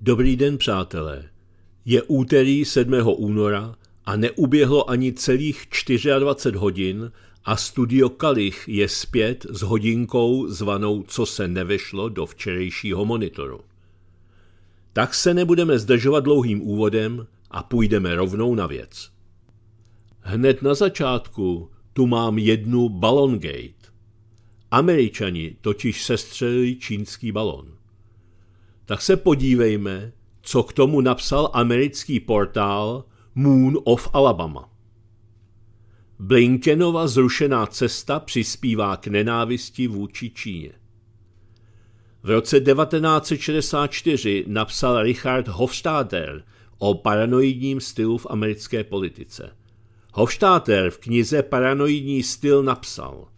Dobrý den, přátelé. Je úterý 7. února a neuběhlo ani celých 24 hodin a studio Kalich je zpět s hodinkou zvanou Co se nevešlo do včerejšího monitoru. Tak se nebudeme zdržovat dlouhým úvodem a půjdeme rovnou na věc. Hned na začátku tu mám jednu Balongate. Američani totiž sestřelili čínský balon tak se podívejme, co k tomu napsal americký portál Moon of Alabama. Blinkenova zrušená cesta přispívá k nenávisti vůči Číně. V roce 1964 napsal Richard Hofstadter o paranoidním stylu v americké politice. Hofstadter v knize Paranoidní styl napsal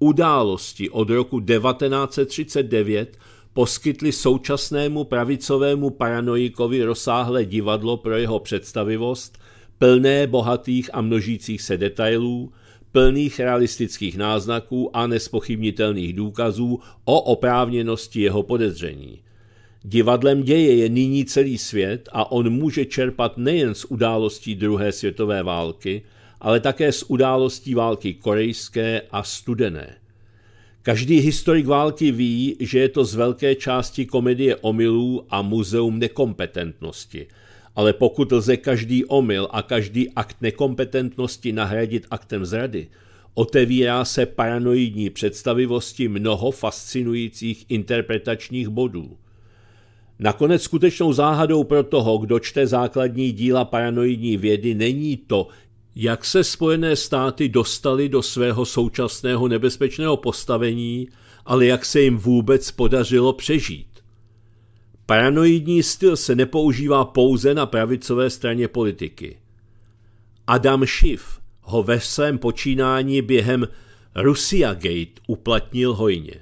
Události od roku 1939 poskytli současnému pravicovému paranoikovi rozsáhlé divadlo pro jeho představivost, plné bohatých a množících se detailů, plných realistických náznaků a nespochybnitelných důkazů o oprávněnosti jeho podezření. Divadlem děje je nyní celý svět a on může čerpat nejen z událostí druhé světové války, ale také z událostí války korejské a studené. Každý historik války ví, že je to z velké části komedie omylů a muzeum nekompetentnosti. Ale pokud lze každý omyl a každý akt nekompetentnosti nahradit aktem zrady, otevírá se paranoidní představivosti mnoho fascinujících interpretačních bodů. Nakonec skutečnou záhadou pro toho, kdo čte základní díla paranoidní vědy, není to, jak se Spojené státy dostaly do svého současného nebezpečného postavení, ale jak se jim vůbec podařilo přežít. Paranoidní styl se nepoužívá pouze na pravicové straně politiky. Adam Schiff ho ve svém počínání během Russia Gate uplatnil hojně.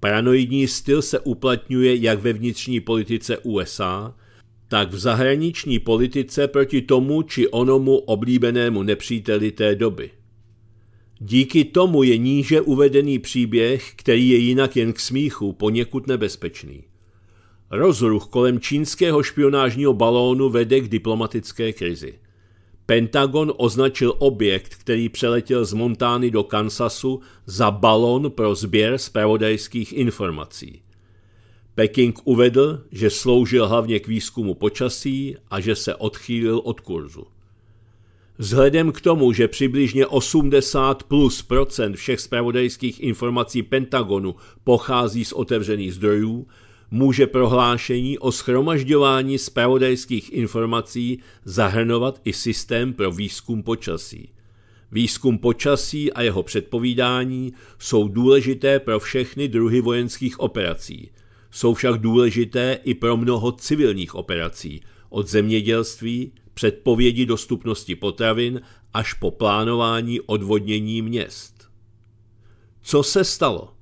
Paranoidní styl se uplatňuje jak ve vnitřní politice USA, tak v zahraniční politice proti tomu či onomu oblíbenému nepříteli té doby. Díky tomu je níže uvedený příběh, který je jinak jen k smíchu, poněkud nebezpečný. Rozruch kolem čínského špionážního balónu vede k diplomatické krizi. Pentagon označil objekt, který přeletěl z Montány do Kansasu, za balon pro sběr zpravodajských informací. Peking uvedl, že sloužil hlavně k výzkumu počasí a že se odchýlil od kurzu. Vzhledem k tomu, že přibližně 80 plus procent všech zpravodajských informací Pentagonu pochází z otevřených zdrojů, může prohlášení o schromažďování zpravodajských informací zahrnovat i systém pro výzkum počasí. Výzkum počasí a jeho předpovídání jsou důležité pro všechny druhy vojenských operací – jsou však důležité i pro mnoho civilních operací, od zemědělství, předpovědi dostupnosti potravin až po plánování odvodnění měst. Co se stalo?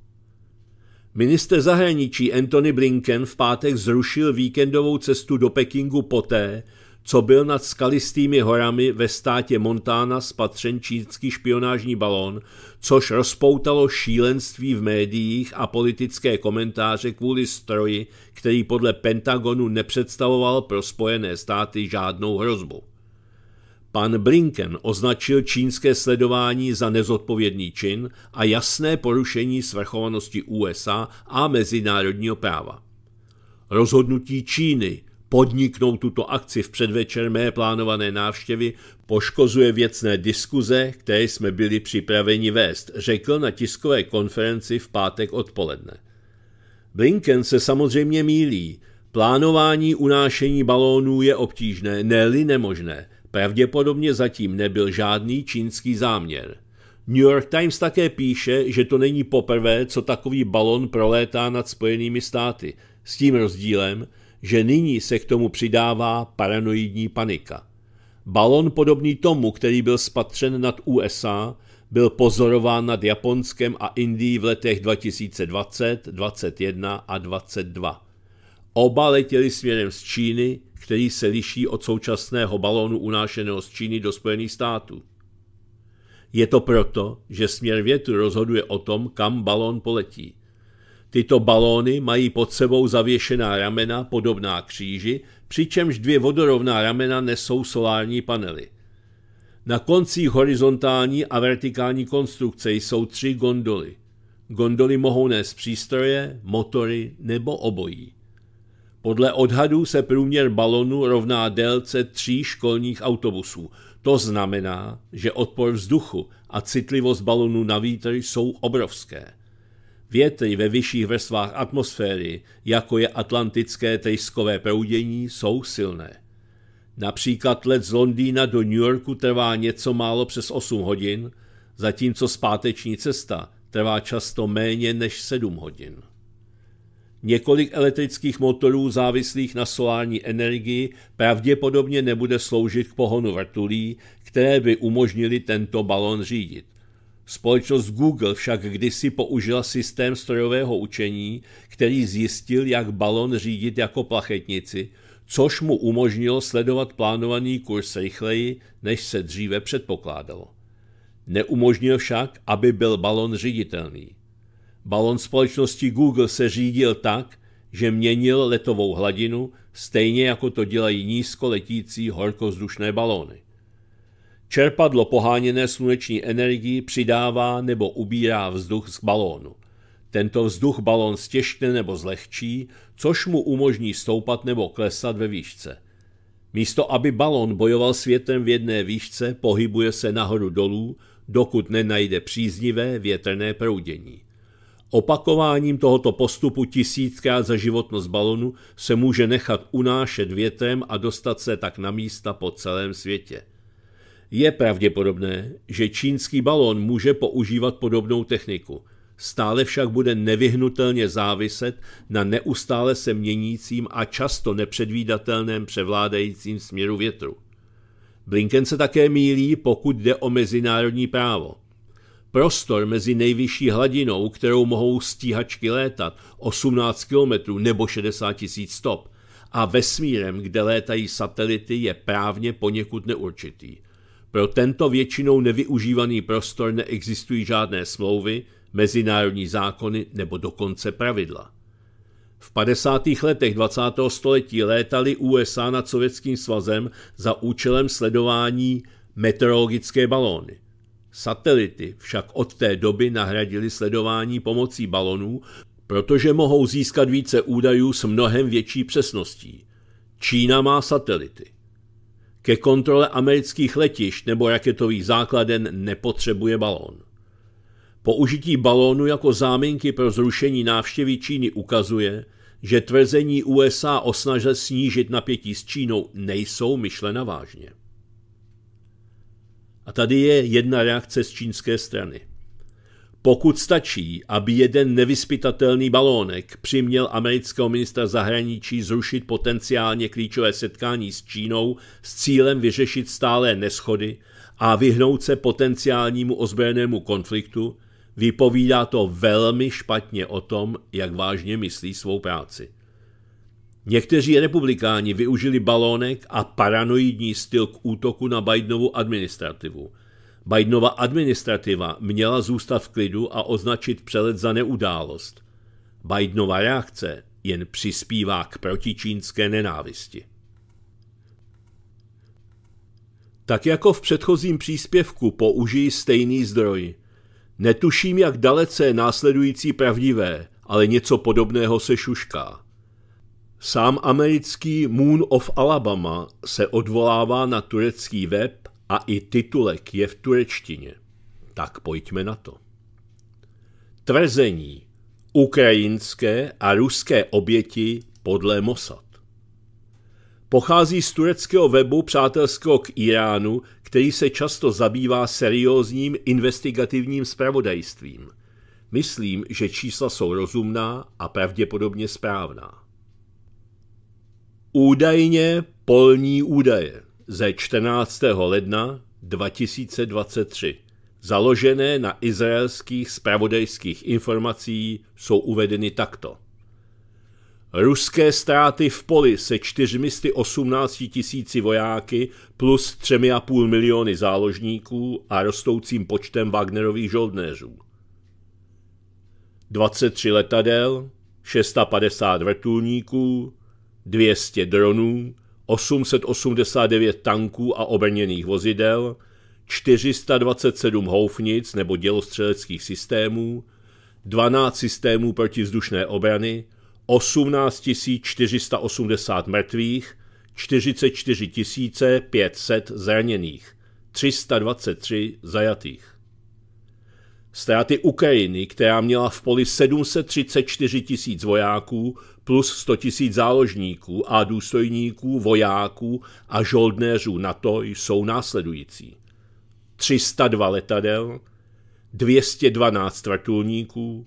Minister zahraničí Anthony Blinken v pátek zrušil víkendovou cestu do Pekingu poté, co byl nad skalistými horami ve státě Montana spatřen čínský špionážní balón, což rozpoutalo šílenství v médiích a politické komentáře kvůli stroji, který podle Pentagonu nepředstavoval pro Spojené státy žádnou hrozbu. Pan Blinken označil čínské sledování za nezodpovědný čin a jasné porušení svrchovanosti USA a mezinárodního práva. Rozhodnutí Číny Podniknout tuto akci v předvečer mé plánované návštěvy poškozuje věcné diskuze, které jsme byli připraveni vést, řekl na tiskové konferenci v pátek odpoledne. Blinken se samozřejmě mílí. Plánování unášení balónů je obtížné, ne-li nemožné. Pravděpodobně zatím nebyl žádný čínský záměr. New York Times také píše, že to není poprvé, co takový balon prolétá nad Spojenými státy, s tím rozdílem, že nyní se k tomu přidává paranoidní panika. Balon podobný tomu, který byl spatřen nad USA, byl pozorován nad Japonskem a Indií v letech 2020, 2021 a 2022. Oba letěli směrem z Číny, který se liší od současného balónu unášeného z Číny do Spojených států. Je to proto, že směr větru rozhoduje o tom, kam balón poletí. Tyto balóny mají pod sebou zavěšená ramena podobná kříži, přičemž dvě vodorovná ramena nesou solární panely. Na koncích horizontální a vertikální konstrukce jsou tři gondoly. Gondoly mohou nést přístroje, motory nebo obojí. Podle odhadů se průměr balonu rovná délce tří školních autobusů. To znamená, že odpor vzduchu a citlivost balonu na vítr jsou obrovské. Větry ve vyšších vrstvách atmosféry, jako je atlantické tryskové proudění, jsou silné. Například let z Londýna do New Yorku trvá něco málo přes 8 hodin, zatímco zpáteční cesta trvá často méně než 7 hodin. Několik elektrických motorů závislých na solární energii pravděpodobně nebude sloužit k pohonu vrtulí, které by umožnili tento balon řídit. Společnost Google však kdysi použila systém strojového učení, který zjistil, jak balon řídit jako plachetnici, což mu umožnilo sledovat plánovaný kurz rychleji, než se dříve předpokládalo. Neumožnil však, aby byl balon říditelný. Balon společnosti Google se řídil tak, že měnil letovou hladinu, stejně jako to dělají nízkoletící horkozdušné balóny. Čerpadlo poháněné sluneční energií přidává nebo ubírá vzduch z balónu. Tento vzduch balón stěžkne nebo zlehčí, což mu umožní stoupat nebo klesat ve výšce. Místo, aby balón bojoval s větrem v jedné výšce, pohybuje se nahoru dolů, dokud nenajde příznivé větrné proudění. Opakováním tohoto postupu tisíckrát za životnost balonu se může nechat unášet větrem a dostat se tak na místa po celém světě. Je pravděpodobné, že čínský balón může používat podobnou techniku. Stále však bude nevyhnutelně záviset na neustále se měnícím a často nepředvídatelném převládajícím směru větru. Blinken se také mílí, pokud jde o mezinárodní právo. Prostor mezi nejvyšší hladinou, kterou mohou stíhačky létat, 18 km nebo 60 000 stop, a vesmírem, kde létají satelity, je právně poněkud neurčitý – pro tento většinou nevyužívaný prostor neexistují žádné smlouvy, mezinárodní zákony nebo dokonce pravidla. V 50. letech 20. století létali USA nad Sovětským svazem za účelem sledování meteorologické balóny. Satelity však od té doby nahradili sledování pomocí balonů, protože mohou získat více údajů s mnohem větší přesností. Čína má satelity. Ke kontrole amerických letišť nebo raketových základen nepotřebuje balón. Použití balónu jako záminky pro zrušení návštěvy Číny ukazuje, že tvrzení USA o snaze snížit napětí s Čínou nejsou myšlena vážně. A tady je jedna reakce z čínské strany – pokud stačí, aby jeden nevyspytatelný balónek přiměl amerického ministra zahraničí zrušit potenciálně klíčové setkání s Čínou s cílem vyřešit stálé neschody a vyhnout se potenciálnímu ozbrojenému konfliktu, vypovídá to velmi špatně o tom, jak vážně myslí svou práci. Někteří republikáni využili balónek a paranoidní styl k útoku na Bidenovu administrativu – Bidenova administrativa měla zůstat v klidu a označit přelet za neudálost. Bidenova reakce jen přispívá k protičínské nenávisti. Tak jako v předchozím příspěvku použiji stejný zdroj. Netuším, jak dalece je následující pravdivé, ale něco podobného se šušká. Sám americký Moon of Alabama se odvolává na turecký web a i titulek je v turečtině. Tak pojďme na to. Tvrzení ukrajinské a ruské oběti podle Mossad. Pochází z tureckého webu přátelského k Iránu, který se často zabývá seriózním investigativním spravodajstvím. Myslím, že čísla jsou rozumná a pravděpodobně správná. Údajně polní údaje ze 14. ledna 2023. Založené na izraelských spravodajských informací jsou uvedeny takto. Ruské ztráty v poli se 418 tisíci vojáky plus 3,5 miliony záložníků a rostoucím počtem Wagnerových žoldnéřů. 23 letadel, 650 vrtulníků, 200 dronů, 889 tanků a obrněných vozidel, 427 houfnic nebo dělostřeleckých systémů, 12 systémů protizdušné obrany, 18 480 mrtvých, 44 500 zraněných, 323 zajatých. Ztráty Ukrajiny, která měla v poli 734 000 vojáků, plus 100 tisíc záložníků a důstojníků, vojáků a žoldnéřů NATO jsou následující. 302 letadel, 212 vrtulníků,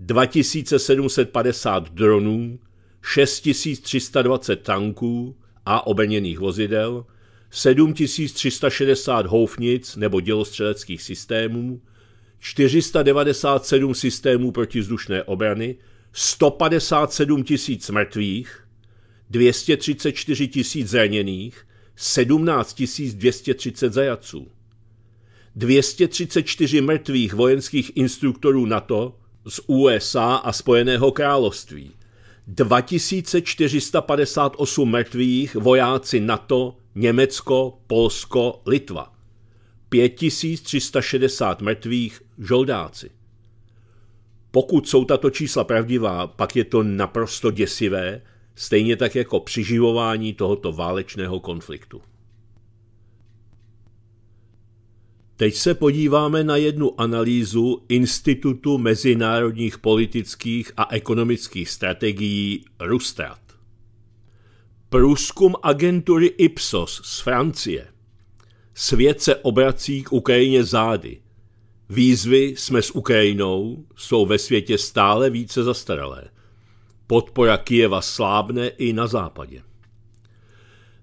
2750 dronů, 6320 tanků a obrněných vozidel, 7360 houfnic nebo dělostřeleckých systémů, 497 systémů protizdušné obrany, 157 tisíc mrtvých, 234 tisíc zraněných, 17 230 zajaců. 234 mrtvých vojenských instruktorů NATO z USA a Spojeného království. 2458 mrtvých vojáci NATO, Německo, Polsko, Litva. 5360 mrtvých žoldáci. Pokud jsou tato čísla pravdivá, pak je to naprosto děsivé, stejně tak jako přiživování tohoto válečného konfliktu. Teď se podíváme na jednu analýzu Institutu mezinárodních politických a ekonomických strategií Rustrat. Průzkum agentury Ipsos z Francie. Svět se obrací k Ukrajině zády – Výzvy jsme s Ukrajinou jsou ve světě stále více zastaralé. Podpora Kijeva slábne i na západě.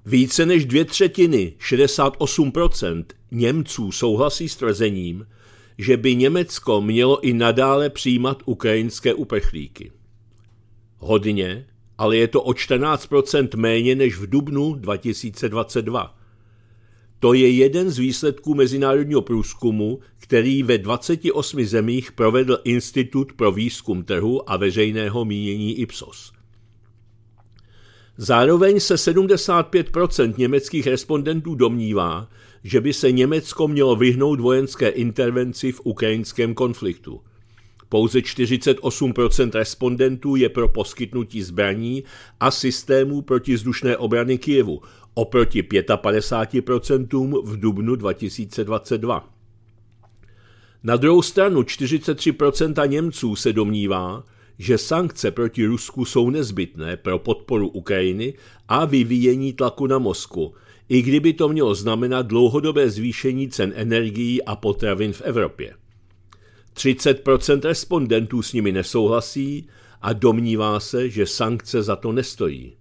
Více než dvě třetiny, 68%, Němců souhlasí s tvrzením, že by Německo mělo i nadále přijímat ukrajinské uprchlíky. Hodně, ale je to o 14% méně než v dubnu 2022 to je jeden z výsledků mezinárodního průzkumu, který ve 28 zemích provedl Institut pro výzkum trhu a veřejného mínění Ipsos. Zároveň se 75 německých respondentů domnívá, že by se Německo mělo vyhnout vojenské intervenci v ukrajinském konfliktu. Pouze 48 respondentů je pro poskytnutí zbraní a systémů protizdušné obrany Kijevu, oproti 55% v dubnu 2022. Na druhou stranu 43% Němců se domnívá, že sankce proti Rusku jsou nezbytné pro podporu Ukrajiny a vyvíjení tlaku na Moskvu, i kdyby to mělo znamenat dlouhodobé zvýšení cen energií a potravin v Evropě. 30% respondentů s nimi nesouhlasí a domnívá se, že sankce za to nestojí.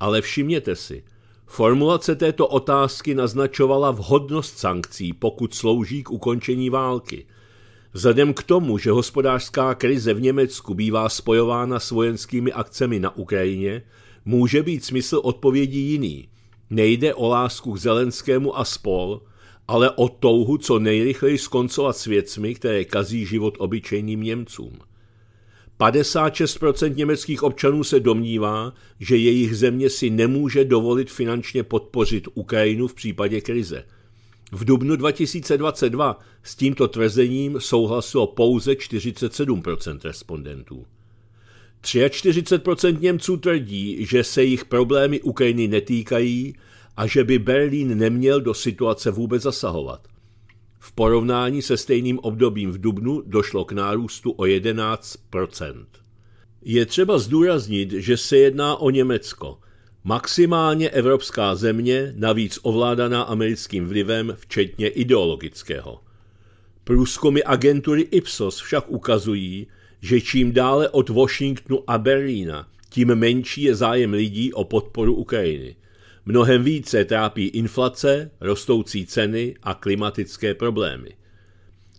Ale všimněte si – Formulace této otázky naznačovala vhodnost sankcí, pokud slouží k ukončení války. Vzhledem k tomu, že hospodářská krize v Německu bývá spojována s vojenskými akcemi na Ukrajině, může být smysl odpovědi jiný. Nejde o lásku k Zelenskému a spol, ale o touhu co nejrychleji skoncovat s věcmi, které kazí život obyčejným Němcům. 56% německých občanů se domnívá, že jejich země si nemůže dovolit finančně podpořit Ukrajinu v případě krize. V dubnu 2022 s tímto tvrzením souhlasilo pouze 47% respondentů. 43% Němců tvrdí, že se jich problémy Ukrajiny netýkají a že by Berlín neměl do situace vůbec zasahovat – v porovnání se stejným obdobím v Dubnu došlo k nárůstu o 11 Je třeba zdůraznit, že se jedná o Německo, maximálně evropská země, navíc ovládaná americkým vlivem, včetně ideologického. Průzkumy agentury Ipsos však ukazují, že čím dále od Washingtonu a Berlína, tím menší je zájem lidí o podporu Ukrajiny – Mnohem více trápí inflace, rostoucí ceny a klimatické problémy.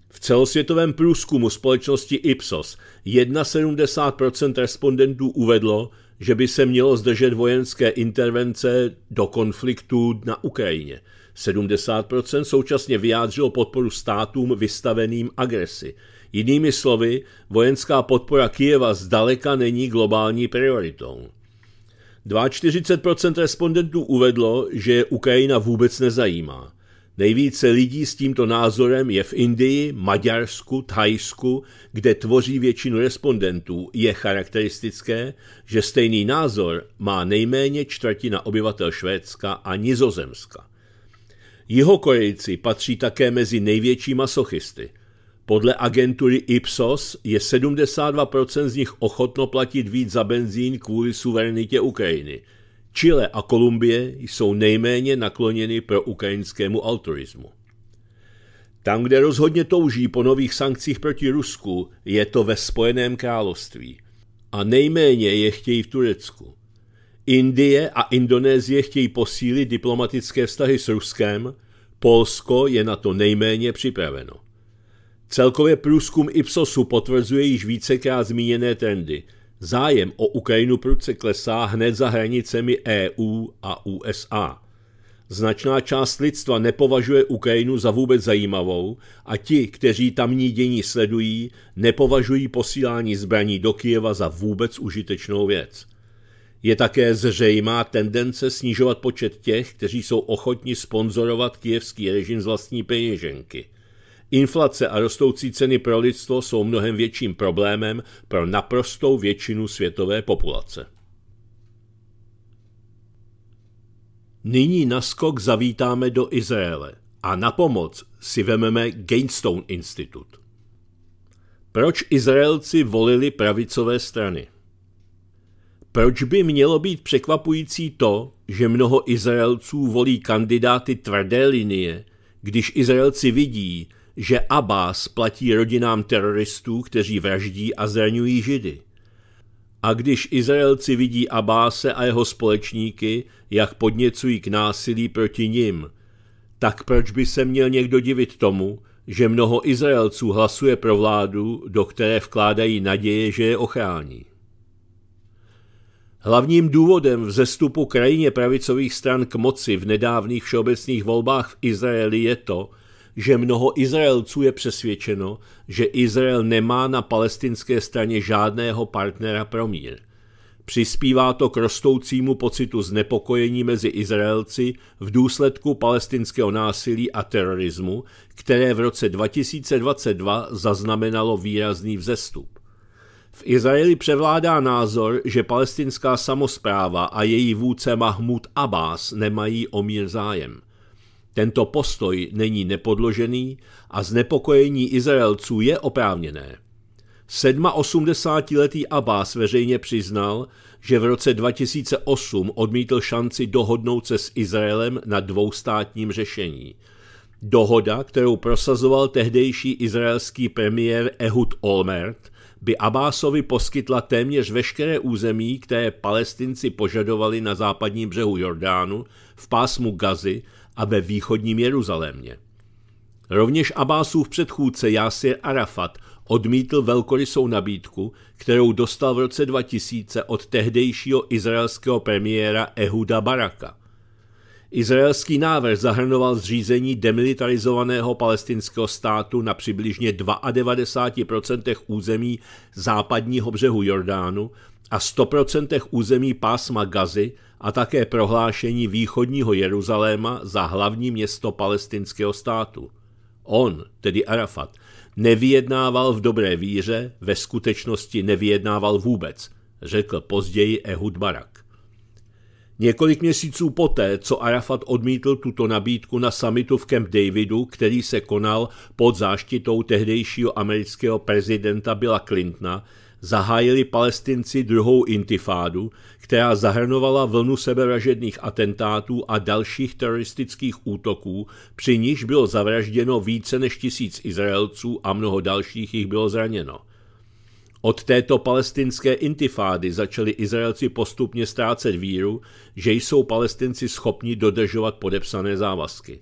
V celosvětovém průzkumu společnosti Ipsos 71% respondentů uvedlo, že by se mělo zdržet vojenské intervence do konfliktu na Ukrajině. 70% současně vyjádřilo podporu státům vystaveným agresi. Jinými slovy, vojenská podpora Kijeva zdaleka není globální prioritou. 42% respondentů uvedlo, že je Ukrajina vůbec nezajímá. Nejvíce lidí s tímto názorem je v Indii, Maďarsku, Thajsku, kde tvoří většinu respondentů. Je charakteristické, že stejný názor má nejméně čtvrtina obyvatel Švédska a Nizozemska. Jihokorejci patří také mezi největší masochisty. Podle agentury Ipsos je 72% z nich ochotno platit víc za benzín kvůli suverenitě Ukrajiny. Chile a Kolumbie jsou nejméně nakloněny pro ukrajinskému altruismu. Tam, kde rozhodně touží po nových sankcích proti Rusku, je to ve Spojeném království. A nejméně je chtějí v Turecku. Indie a Indonésie chtějí posílit diplomatické vztahy s Ruskem, Polsko je na to nejméně připraveno. Celkově průzkum Ipsosu potvrzuje již vícekrát zmíněné trendy. Zájem o Ukrajinu prudce klesá hned za hranicemi EU a USA. Značná část lidstva nepovažuje Ukrajinu za vůbec zajímavou a ti, kteří tamní dění sledují, nepovažují posílání zbraní do Kijeva za vůbec užitečnou věc. Je také zřejmá tendence snižovat počet těch, kteří jsou ochotni sponzorovat kijevský režim z vlastní peněženky – Inflace a rostoucí ceny pro lidstvo jsou mnohem větším problémem pro naprostou většinu světové populace. Nyní na skok zavítáme do Izraele a na pomoc si vememe Gainstone Institut. Proč Izraelci volili pravicové strany? Proč by mělo být překvapující to, že mnoho Izraelců volí kandidáty tvrdé linie, když Izraelci vidí, že Abbas platí rodinám teroristů, kteří vraždí a zraňují Židy. A když Izraelci vidí Abáse a jeho společníky, jak podněcují k násilí proti ním, tak proč by se měl někdo divit tomu, že mnoho Izraelců hlasuje pro vládu, do které vkládají naděje, že je ochrání? Hlavním důvodem vzestupu krajině pravicových stran k moci v nedávných všeobecných volbách v Izraeli je to, že mnoho Izraelců je přesvědčeno, že Izrael nemá na palestinské straně žádného partnera pro mír. Přispívá to k rostoucímu pocitu znepokojení mezi Izraelci v důsledku palestinského násilí a terorismu, které v roce 2022 zaznamenalo výrazný vzestup. V Izraeli převládá názor, že palestinská samozpráva a její vůdce Mahmud Abbas nemají o mír zájem. Tento postoj není nepodložený a znepokojení Izraelců je oprávněné. 87-letý Abbas veřejně přiznal, že v roce 2008 odmítl šanci dohodnout se s Izraelem na dvoustátním řešení. Dohoda, kterou prosazoval tehdejší izraelský premiér Ehud Olmert, by Abásovi poskytla téměř veškeré území, které palestinci požadovali na západním břehu Jordánu, v pásmu Gazy a ve východním Jeruzalémě. Rovněž Abásův předchůdce Jásir Arafat odmítl velkorysou nabídku, kterou dostal v roce 2000 od tehdejšího izraelského premiéra Ehuda Baraka – Izraelský návrh zahrnoval zřízení demilitarizovaného palestinského státu na přibližně 92% území západního břehu Jordánu a 100% území pásma Gazy a také prohlášení východního Jeruzaléma za hlavní město palestinského státu. On, tedy Arafat, nevyjednával v dobré víře, ve skutečnosti nevyjednával vůbec, řekl později Ehud Barak. Několik měsíců poté, co Arafat odmítl tuto nabídku na samitu v Camp Davidu, který se konal pod záštitou tehdejšího amerického prezidenta Billa Clintona, zahájili palestinci druhou intifádu, která zahrnovala vlnu sebevražedných atentátů a dalších teroristických útoků, při níž bylo zavražděno více než tisíc Izraelců a mnoho dalších jich bylo zraněno. Od této palestinské intifády začali Izraelci postupně ztrácet víru, že jsou palestinci schopni dodržovat podepsané závazky.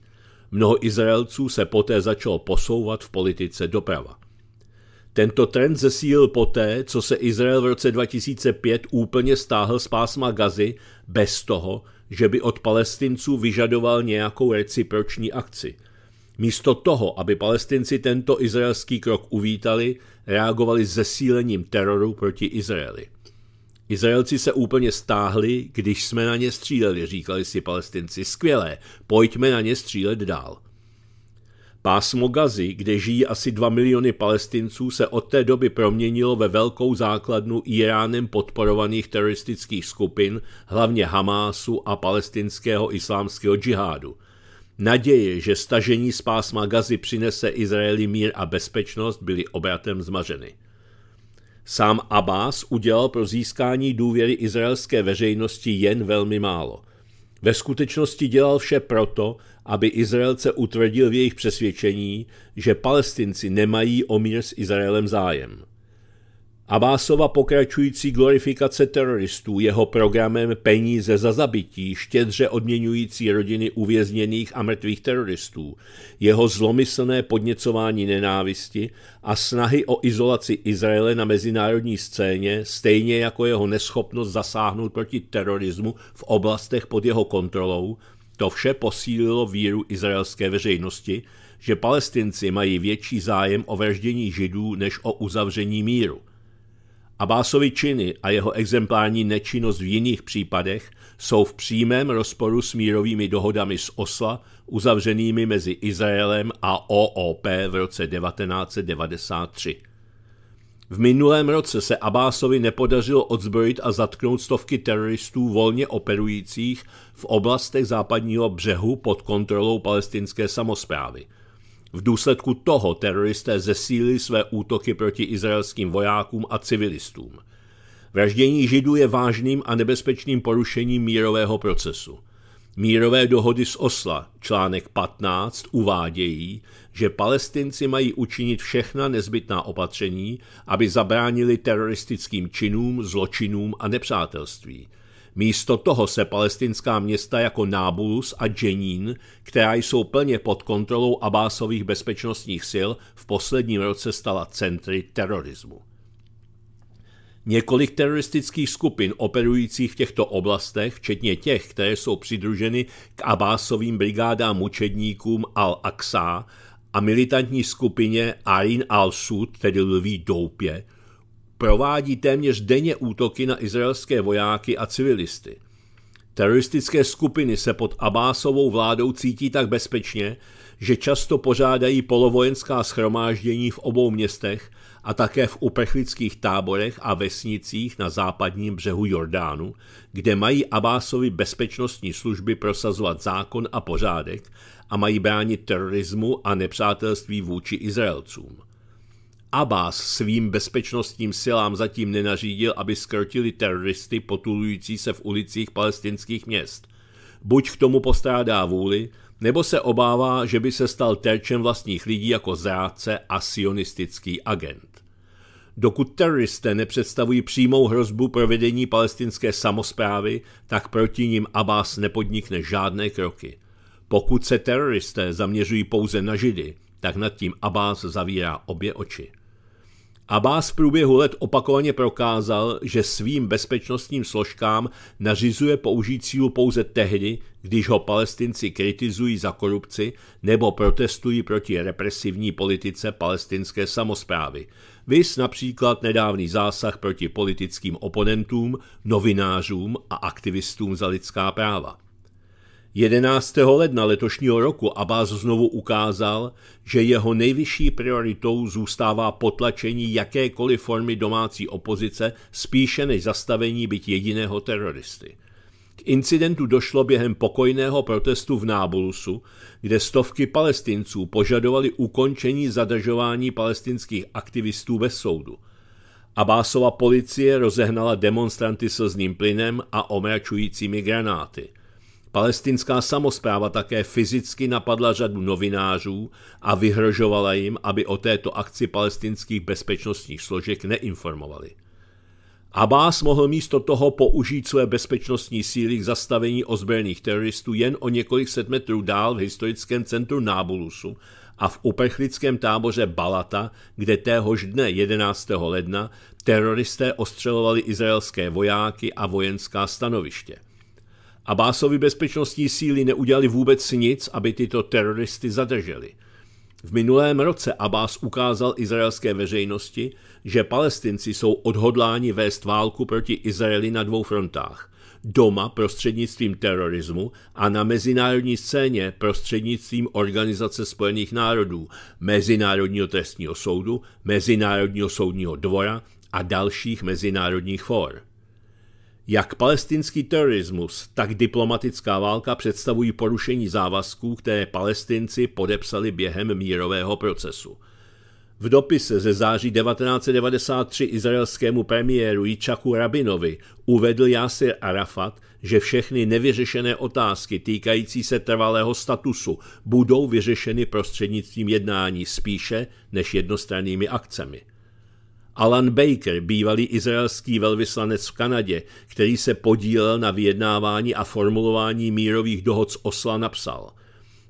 Mnoho Izraelců se poté začalo posouvat v politice doprava. Tento trend zesílil poté, co se Izrael v roce 2005 úplně stáhl z pásma Gazy bez toho, že by od palestinců vyžadoval nějakou reciproční akci. Místo toho, aby palestinci tento izraelský krok uvítali, reagovali zesílením teroru proti Izraeli. Izraelci se úplně stáhli, když jsme na ně stříleli, říkali si palestinci. Skvělé, pojďme na ně střílet dál. Pásmo Gazy, kde žijí asi 2 miliony palestinců, se od té doby proměnilo ve velkou základnu Iránem podporovaných teroristických skupin, hlavně Hamásu a palestinského islámského džihádu – Naděje, že stažení z pásma Gazy přinese Izraeli mír a bezpečnost, byly obratem zmařeny. Sám Abbas udělal pro získání důvěry izraelské veřejnosti jen velmi málo. Ve skutečnosti dělal vše proto, aby Izraelce utvrdil v jejich přesvědčení, že palestinci nemají o mír s Izraelem zájem. Abásova pokračující glorifikace teroristů jeho programem Peníze za zabití, štědře odměňující rodiny uvězněných a mrtvých teroristů, jeho zlomyslné podněcování nenávisti a snahy o izolaci Izraele na mezinárodní scéně, stejně jako jeho neschopnost zasáhnout proti terorismu v oblastech pod jeho kontrolou, to vše posílilo víru izraelské veřejnosti, že palestinci mají větší zájem o vraždění židů než o uzavření míru – Abásovi činy a jeho exemplární nečinnost v jiných případech jsou v přímém rozporu s mírovými dohodami z Osla, uzavřenými mezi Izraelem a OOP v roce 1993. V minulém roce se Abásovi nepodařilo odzbrojit a zatknout stovky teroristů volně operujících v oblastech západního břehu pod kontrolou palestinské samozprávy. V důsledku toho teroristé zesílili své útoky proti izraelským vojákům a civilistům. Vraždění židů je vážným a nebezpečným porušením mírového procesu. Mírové dohody z Osla, článek 15, uvádějí, že palestinci mají učinit všechna nezbytná opatření, aby zabránili teroristickým činům, zločinům a nepřátelství – Místo toho se palestinská města jako Nábulus a Dženín, která jsou plně pod kontrolou Abásových bezpečnostních sil, v posledním roce stala centry terorismu. Několik teroristických skupin operujících v těchto oblastech, včetně těch, které jsou přidruženy k Abásovým brigádám mučedníkům Al-Aqsa a militantní skupině Arin al-Sud, tedy Lví doupě, provádí téměř denně útoky na izraelské vojáky a civilisty. Teroristické skupiny se pod Abásovou vládou cítí tak bezpečně, že často pořádají polovojenská schromáždění v obou městech a také v uprchlických táborech a vesnicích na západním břehu Jordánu, kde mají Abásovi bezpečnostní služby prosazovat zákon a pořádek a mají bránit terorismu a nepřátelství vůči Izraelcům. Abbas svým bezpečnostním silám zatím nenařídil, aby skrtili teroristy potulující se v ulicích palestinských měst. Buď k tomu postrádá vůli, nebo se obává, že by se stal terčem vlastních lidí jako zrádce a sionistický agent. Dokud teroristé nepředstavují přímou hrozbu pro vedení palestinské samozprávy, tak proti nim Abbas nepodnikne žádné kroky. Pokud se teroristé zaměřují pouze na židy, tak nad tím Abbas zavírá obě oči. Abbas v průběhu let opakovaně prokázal, že svým bezpečnostním složkám nařizuje použít sílu pouze tehdy, když ho palestinci kritizují za korupci nebo protestují proti represivní politice palestinské samozprávy. Vys například nedávný zásah proti politickým oponentům, novinářům a aktivistům za lidská práva. 11. ledna letošního roku Abbas znovu ukázal, že jeho nejvyšší prioritou zůstává potlačení jakékoliv formy domácí opozice spíše než zastavení byt jediného teroristy. K incidentu došlo během pokojného protestu v Nábulusu, kde stovky palestinců požadovali ukončení zadržování palestinských aktivistů bez soudu. Abásova policie rozehnala demonstranty slzným plynem a omračujícími granáty – Palestinská samozpráva také fyzicky napadla řadu novinářů a vyhrožovala jim, aby o této akci palestinských bezpečnostních složek neinformovali. Abbas mohl místo toho použít své bezpečnostní síly k zastavení ozbrojených teroristů jen o několik set metrů dál v historickém centru Nábulusu a v uprchlickém táboře Balata, kde téhož dne 11. ledna teroristé ostřelovali izraelské vojáky a vojenská stanoviště. Abásovi bezpečnostní síly neudělali vůbec nic, aby tyto teroristy zadrželi. V minulém roce Abás ukázal izraelské veřejnosti, že palestinci jsou odhodláni vést válku proti Izraeli na dvou frontách. Doma prostřednictvím terorismu a na mezinárodní scéně prostřednictvím Organizace spojených národů, Mezinárodního trestního soudu, Mezinárodního soudního dvora a dalších mezinárodních for. Jak palestinský terorismus, tak diplomatická válka představují porušení závazků, které palestinci podepsali během mírového procesu. V dopise ze září 1993 izraelskému premiéru Jičaku Rabinovi uvedl Yasser Arafat, že všechny nevyřešené otázky týkající se trvalého statusu budou vyřešeny prostřednictvím jednání spíše než jednostrannými akcemi. Alan Baker, bývalý izraelský velvyslanec v Kanadě, který se podílel na vyjednávání a formulování mírových dohod z Osla, napsal –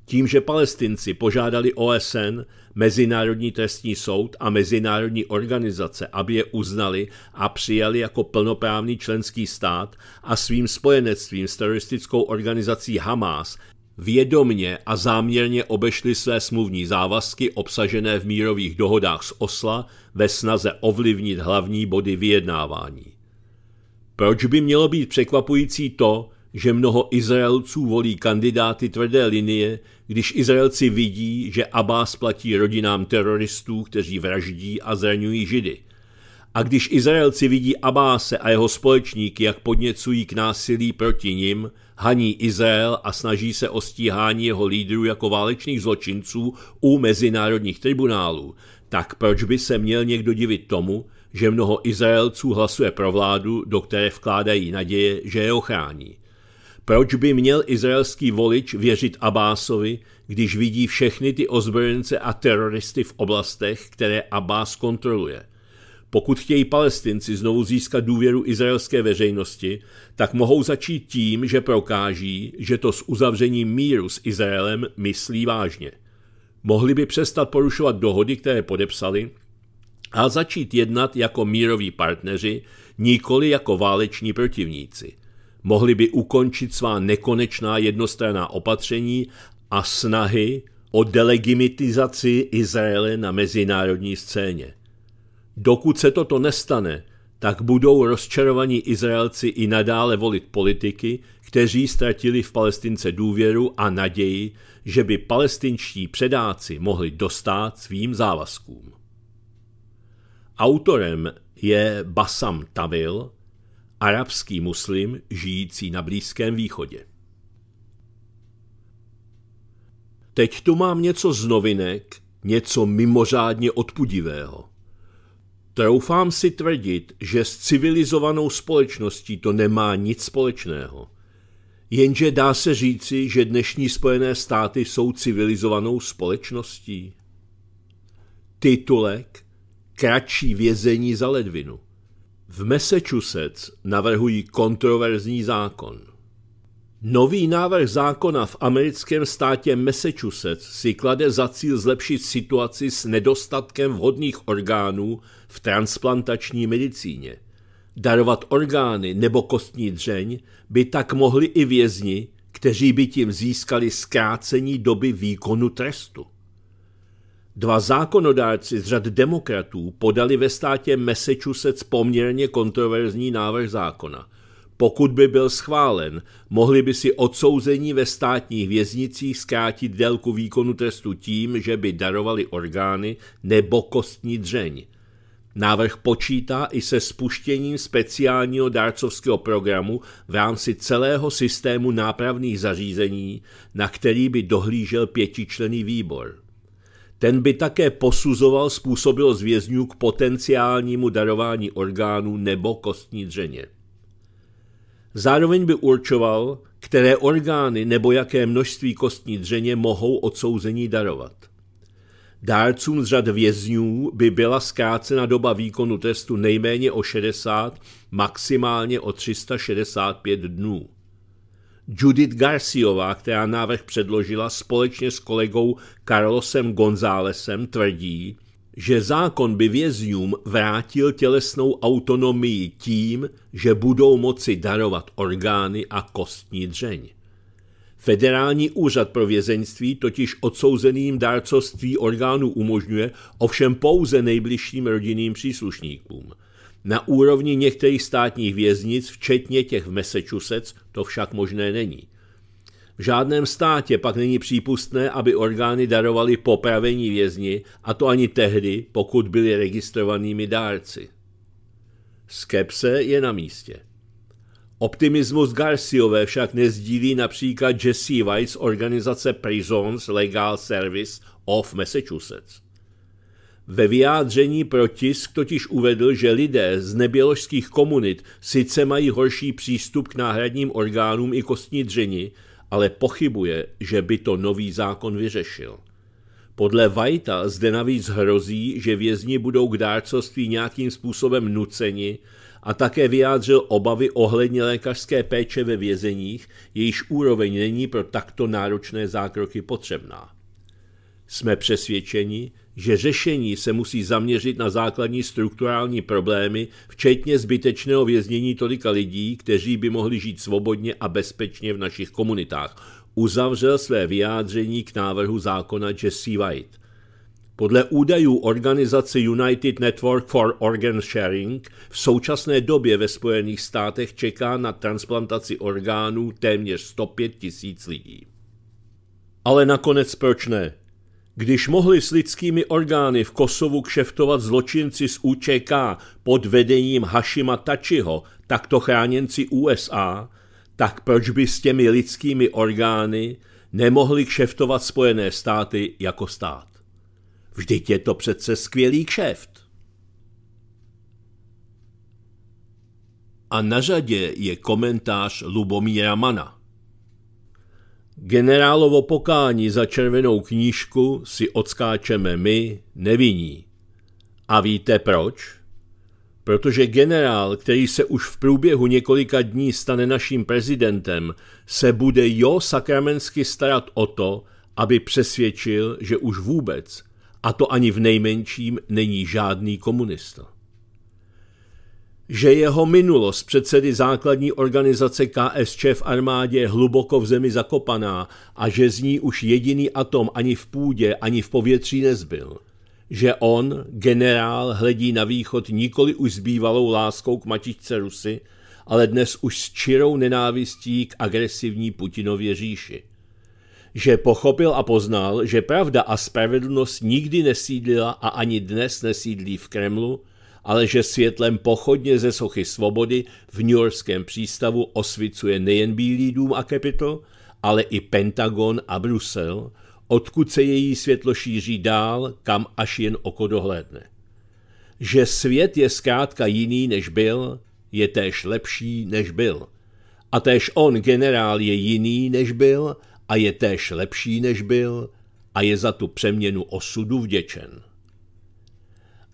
tím, že Palestinci požádali OSN, Mezinárodní trestní soud a mezinárodní organizace, aby je uznali a přijali jako plnoprávný členský stát a svým spojenectvím s teroristickou organizací Hamas vědomně a záměrně obešli své smluvní závazky obsažené v mírových dohodách z Osla ve snaze ovlivnit hlavní body vyjednávání. Proč by mělo být překvapující to, že mnoho Izraelců volí kandidáty tvrdé linie, když Izraelci vidí, že Abbas platí rodinám teroristů, kteří vraždí a zraňují židy. A když Izraelci vidí Abáse a jeho společníky, jak podněcují k násilí proti nim – haní Izrael a snaží se o stíhání jeho lídrů jako válečných zločinců u mezinárodních tribunálů, tak proč by se měl někdo divit tomu, že mnoho Izraelců hlasuje pro vládu, do které vkládají naděje, že je ochrání? Proč by měl izraelský volič věřit Abásovi, když vidí všechny ty ozbrojence a teroristy v oblastech, které Abás kontroluje – pokud chtějí palestinci znovu získat důvěru izraelské veřejnosti, tak mohou začít tím, že prokáží, že to s uzavřením míru s Izraelem myslí vážně. Mohli by přestat porušovat dohody, které podepsali, a začít jednat jako míroví partneři, nikoli jako váleční protivníci. Mohli by ukončit svá nekonečná jednostranná opatření a snahy o delegimitizaci Izraele na mezinárodní scéně. Dokud se toto nestane, tak budou rozčarovaní Izraelci i nadále volit politiky, kteří ztratili v Palestince důvěru a naději, že by palestinští předáci mohli dostat svým závazkům. Autorem je Basam Tavil, arabský muslim žijící na Blízkém východě. Teď tu mám něco z novinek, něco mimořádně odpudivého – Troufám si tvrdit, že s civilizovanou společností to nemá nic společného. Jenže dá se říci, že dnešní Spojené státy jsou civilizovanou společností. Titulek Kratší vězení za ledvinu. V Massachusetts navrhují kontroverzní zákon – Nový návrh zákona v americkém státě Massachusetts si klade za cíl zlepšit situaci s nedostatkem vhodných orgánů v transplantační medicíně. Darovat orgány nebo kostní dřeň by tak mohli i vězni, kteří by tím získali zkrácení doby výkonu trestu. Dva zákonodárci z řad demokratů podali ve státě Massachusetts poměrně kontroverzní návrh zákona – pokud by byl schválen, mohli by si odsouzení ve státních věznicích zkrátit délku výkonu trestu tím, že by darovali orgány nebo kostní dřeň. Návrh počítá i se spuštěním speciálního dárcovského programu v rámci celého systému nápravných zařízení, na který by dohlížel pětičlený výbor. Ten by také posuzoval způsobilost vězňů k potenciálnímu darování orgánů nebo kostní dřeně. Zároveň by určoval, které orgány nebo jaké množství kostní dřeně mohou odsouzení darovat. Dárcům z řad vězňů by byla zkrácena doba výkonu trestu nejméně o 60, maximálně o 365 dnů. Judith Garciová, která návrh předložila společně s kolegou Carlosem Gonzálesem, tvrdí, že zákon by vězňům vrátil tělesnou autonomii tím, že budou moci darovat orgány a kostní dřeň. Federální úřad pro vězeňství totiž odsouzeným dárcovství orgánů umožňuje, ovšem pouze nejbližším rodinným příslušníkům. Na úrovni některých státních věznic, včetně těch v Massachusetts, to však možné není – v žádném státě pak není přípustné, aby orgány darovaly popravení vězni, a to ani tehdy, pokud byli registrovanými dárci. Skepse je na místě. Optimismus Garciové však nezdílí například Jesse White z organizace Prisons Legal Service of Massachusetts. Ve vyjádření pro tisk totiž uvedl, že lidé z neběložských komunit sice mají horší přístup k náhradním orgánům i kostní dřeni, ale pochybuje, že by to nový zákon vyřešil. Podle Vajta zde navíc hrozí, že vězni budou k dárcovství nějakým způsobem nuceni a také vyjádřil obavy ohledně lékařské péče ve vězeních, jejíž úroveň není pro takto náročné zákroky potřebná. Jsme přesvědčeni, že řešení se musí zaměřit na základní strukturální problémy, včetně zbytečného věznění tolika lidí, kteří by mohli žít svobodně a bezpečně v našich komunitách. Uzavřel své vyjádření k návrhu zákona Jesse White. Podle údajů organizace United Network for Organ Sharing v současné době ve Spojených státech čeká na transplantaci orgánů téměř 105 tisíc lidí. Ale nakonec proč ne? Když mohli s lidskými orgány v Kosovu kšeftovat zločinci z UČK pod vedením Hashima Tačiho, takto chráněnci USA, tak proč by s těmi lidskými orgány nemohli kšeftovat Spojené státy jako stát? Vždyť je to přece skvělý kšeft. A na řadě je komentář Lubomíra Mana. Generálovo pokání za červenou knížku si odskáčeme my, nevinní. A víte proč? Protože generál, který se už v průběhu několika dní stane naším prezidentem, se bude jo sakramensky starat o to, aby přesvědčil, že už vůbec, a to ani v nejmenším, není žádný komunista že jeho minulost předsedy základní organizace KSČ v armádě je hluboko v zemi zakopaná a že z ní už jediný atom ani v půdě, ani v povětří nezbyl. Že on, generál, hledí na východ nikoli už s bývalou láskou k matičce Rusy, ale dnes už s čirou nenávistí k agresivní Putinově říši. Že pochopil a poznal, že pravda a spravedlnost nikdy nesídlila a ani dnes nesídlí v Kremlu, ale že světlem pochodně ze sochy svobody v New Yorkském přístavu osvicuje nejen Bílý dům a Capitol, ale i Pentagon a Brusel, odkud se její světlo šíří dál, kam až jen oko dohlédne. Že svět je zkrátka jiný, než byl, je též lepší, než byl. A též on, generál, je jiný, než byl, a je též lepší, než byl, a je za tu přeměnu osudu vděčen.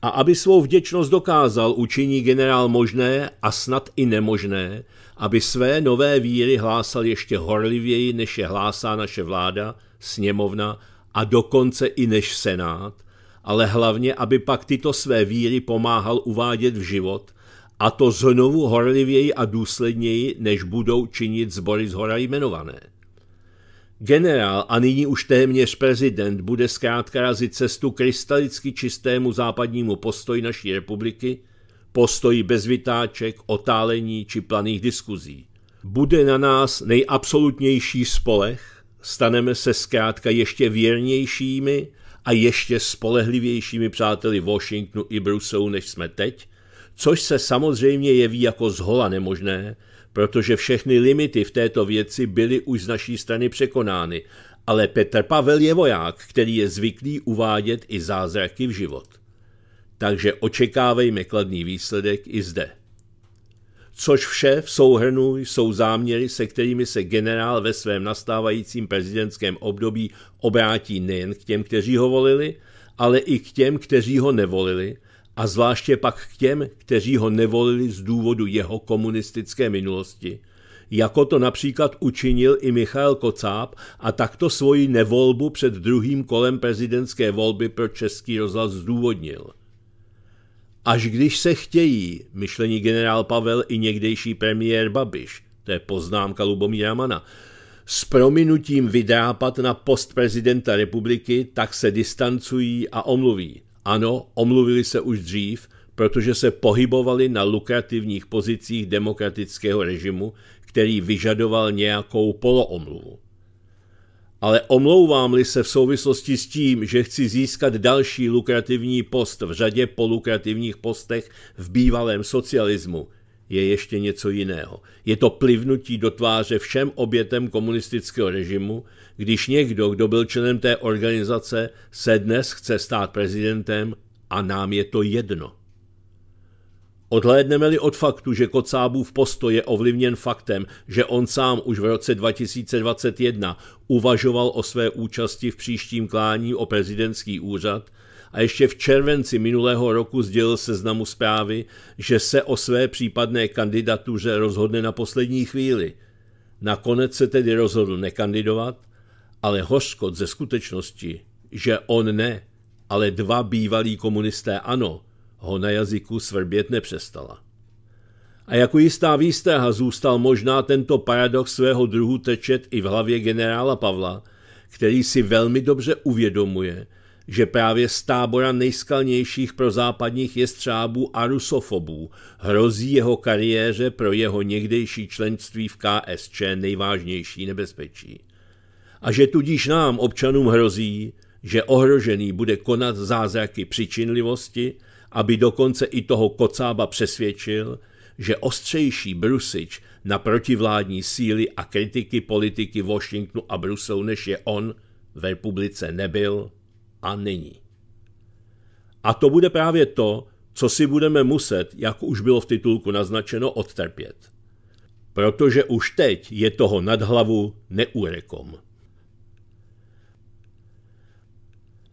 A aby svou vděčnost dokázal, učiní generál možné a snad i nemožné, aby své nové víry hlásal ještě horlivěji, než je hlásá naše vláda, sněmovna a dokonce i než senát, ale hlavně, aby pak tyto své víry pomáhal uvádět v život, a to znovu horlivěji a důsledněji, než budou činit zbory z hora jmenované. Generál a nyní už téměř prezident bude zkrátka razit cestu krystalicky čistému západnímu postoji naší republiky, postoji bez vytáček, otálení či planých diskuzí. Bude na nás nejabsolutnější spolech, staneme se zkrátka ještě věrnějšími a ještě spolehlivějšími přáteli Washingtonu i Bruselu, než jsme teď, což se samozřejmě jeví jako zhola nemožné, protože všechny limity v této věci byly už z naší strany překonány, ale Petr Pavel je voják, který je zvyklý uvádět i zázraky v život. Takže očekávejme kladný výsledek i zde. Což vše v souhrnu jsou záměry, se kterými se generál ve svém nastávajícím prezidentském období obrátí nejen k těm, kteří ho volili, ale i k těm, kteří ho nevolili, a zvláště pak k těm, kteří ho nevolili z důvodu jeho komunistické minulosti, jako to například učinil i Michal Kocáb a takto svoji nevolbu před druhým kolem prezidentské volby pro Český rozhlas zdůvodnil. Až když se chtějí, myšlení generál Pavel i někdejší premiér Babiš, to je poznámka Lubomíra Mana, s prominutím vydrápat na post prezidenta republiky, tak se distancují a omluví. Ano, omluvili se už dřív, protože se pohybovali na lukrativních pozicích demokratického režimu, který vyžadoval nějakou poloomluvu. Ale omlouvám-li se v souvislosti s tím, že chci získat další lukrativní post v řadě polukrativních postech v bývalém socialismu, je ještě něco jiného. Je to plivnutí do tváře všem obětem komunistického režimu, když někdo, kdo byl členem té organizace, se dnes chce stát prezidentem a nám je to jedno. Odhlédneme-li od faktu, že Kocábův postoj je ovlivněn faktem, že on sám už v roce 2021 uvažoval o své účasti v příštím klání o prezidentský úřad a ještě v červenci minulého roku sdělil seznamu zprávy, že se o své případné kandidatuře rozhodne na poslední chvíli. Nakonec se tedy rozhodl nekandidovat ale hořkot ze skutečnosti, že on ne, ale dva bývalí komunisté ano, ho na jazyku svrbět nepřestala. A jako jistá výstraha zůstal možná tento paradox svého druhu tečet i v hlavě generála Pavla, který si velmi dobře uvědomuje, že právě z tábora nejskalnějších pro západních jestřábů a rusofobů hrozí jeho kariéře pro jeho někdejší členství v KSČ nejvážnější nebezpečí a že tudíž nám, občanům, hrozí, že ohrožený bude konat zázraky přičinlivosti, aby dokonce i toho kocába přesvědčil, že ostřejší Brusič na protivládní síly a kritiky politiky Washingtonu a Bruselu, než je on, v republice nebyl a není. A to bude právě to, co si budeme muset, jak už bylo v titulku naznačeno, odtrpět. Protože už teď je toho nad hlavu neúrekom.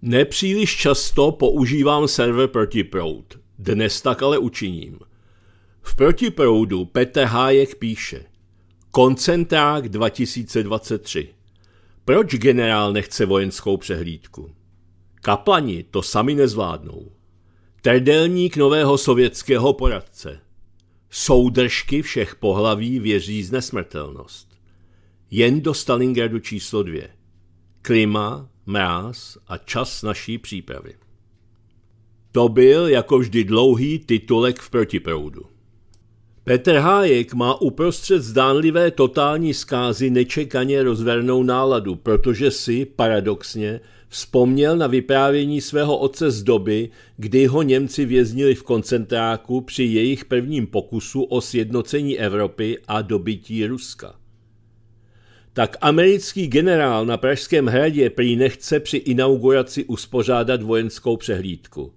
Nepříliš často používám server protiproud. Dnes tak ale učiním. V protiproudu Petr Hájek píše Koncentrák 2023 Proč generál nechce vojenskou přehlídku? Kaplani to sami nezvládnou. Trdelník nového sovětského poradce. Soudržky všech pohlaví věří z nesmrtelnost. Jen do Stalingradu číslo 2 klima, mráz a čas naší přípravy. To byl jako vždy dlouhý titulek v protiproudu. Petr Hájek má uprostřed zdánlivé totální zkázy nečekaně rozvernou náladu, protože si, paradoxně, vzpomněl na vyprávění svého otce z doby, kdy ho Němci věznili v koncentráku při jejich prvním pokusu o sjednocení Evropy a dobytí Ruska tak americký generál na Pražském hradě prý nechce při inauguraci uspořádat vojenskou přehlídku.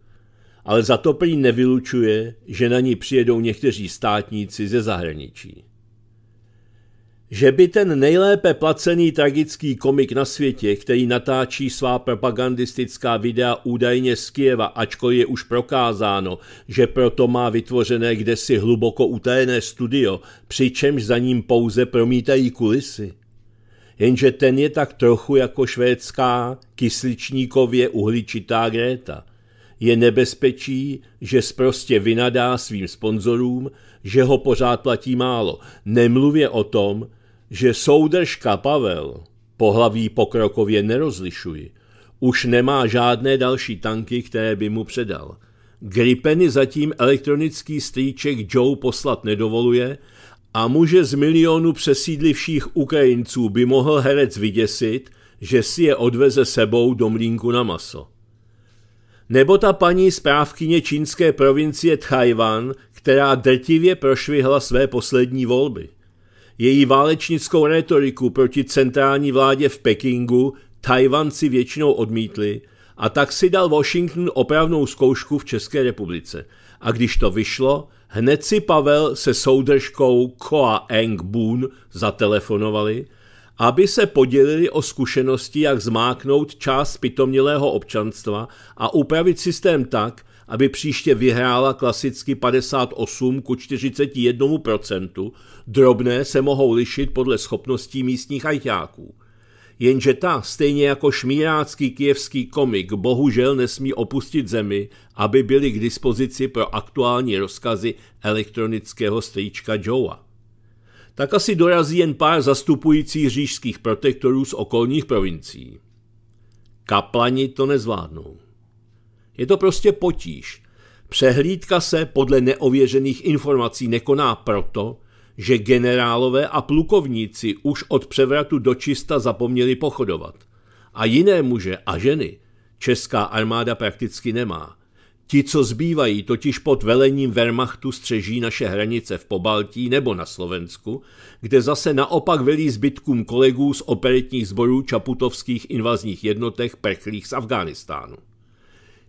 Ale za to prý nevylučuje, že na ní přijedou někteří státníci ze zahraničí. Že by ten nejlépe placený tragický komik na světě, který natáčí svá propagandistická videa údajně z Kieva, ačkoliv je už prokázáno, že proto má vytvořené kdesi hluboko utajené studio, přičemž za ním pouze promítají kulisy – jenže ten je tak trochu jako švédská kysličníkově uhličitá Gréta. Je nebezpečí, že sprostě vynadá svým sponzorům, že ho pořád platí málo. Nemluvě o tom, že soudržka Pavel pohlaví pokrokově nerozlišuji. Už nemá žádné další tanky, které by mu předal. Gripeny zatím elektronický strýček Joe poslat nedovoluje a muže z milionu přesídlivších Ukrajinců by mohl herec vyděsit, že si je odveze sebou do mlínku na maso. Nebo ta paní zprávkyně čínské provincie Tchajvan, která drtivě prošvihla své poslední volby. Její válečnickou retoriku proti centrální vládě v Pekingu Tajvanci většinou odmítli a tak si dal Washington opravnou zkoušku v České republice. A když to vyšlo, Hned si Pavel se soudržkou Koa Eng Boon zatelefonovali, aby se podělili o zkušenosti, jak zmáknout část pitomilého občanstva a upravit systém tak, aby příště vyhrála klasicky 58 ku 41%, drobné se mohou lišit podle schopností místních ajťáků jenže ta, stejně jako šmírácký kijevský komik, bohužel nesmí opustit zemi, aby byly k dispozici pro aktuální rozkazy elektronického strýčka Joea. Tak asi dorazí jen pár zastupujících řížských protektorů z okolních provincií. Kaplani to nezvládnou. Je to prostě potíž. Přehlídka se podle neověřených informací nekoná proto, že generálové a plukovníci už od převratu do čista zapomněli pochodovat. A jiné muže a ženy česká armáda prakticky nemá. Ti, co zbývají, totiž pod velením Wehrmachtu střeží naše hranice v Pobaltí nebo na Slovensku, kde zase naopak velí zbytkům kolegů z operetních zborů čaputovských invazních jednotek prchlých z Afghánistánu.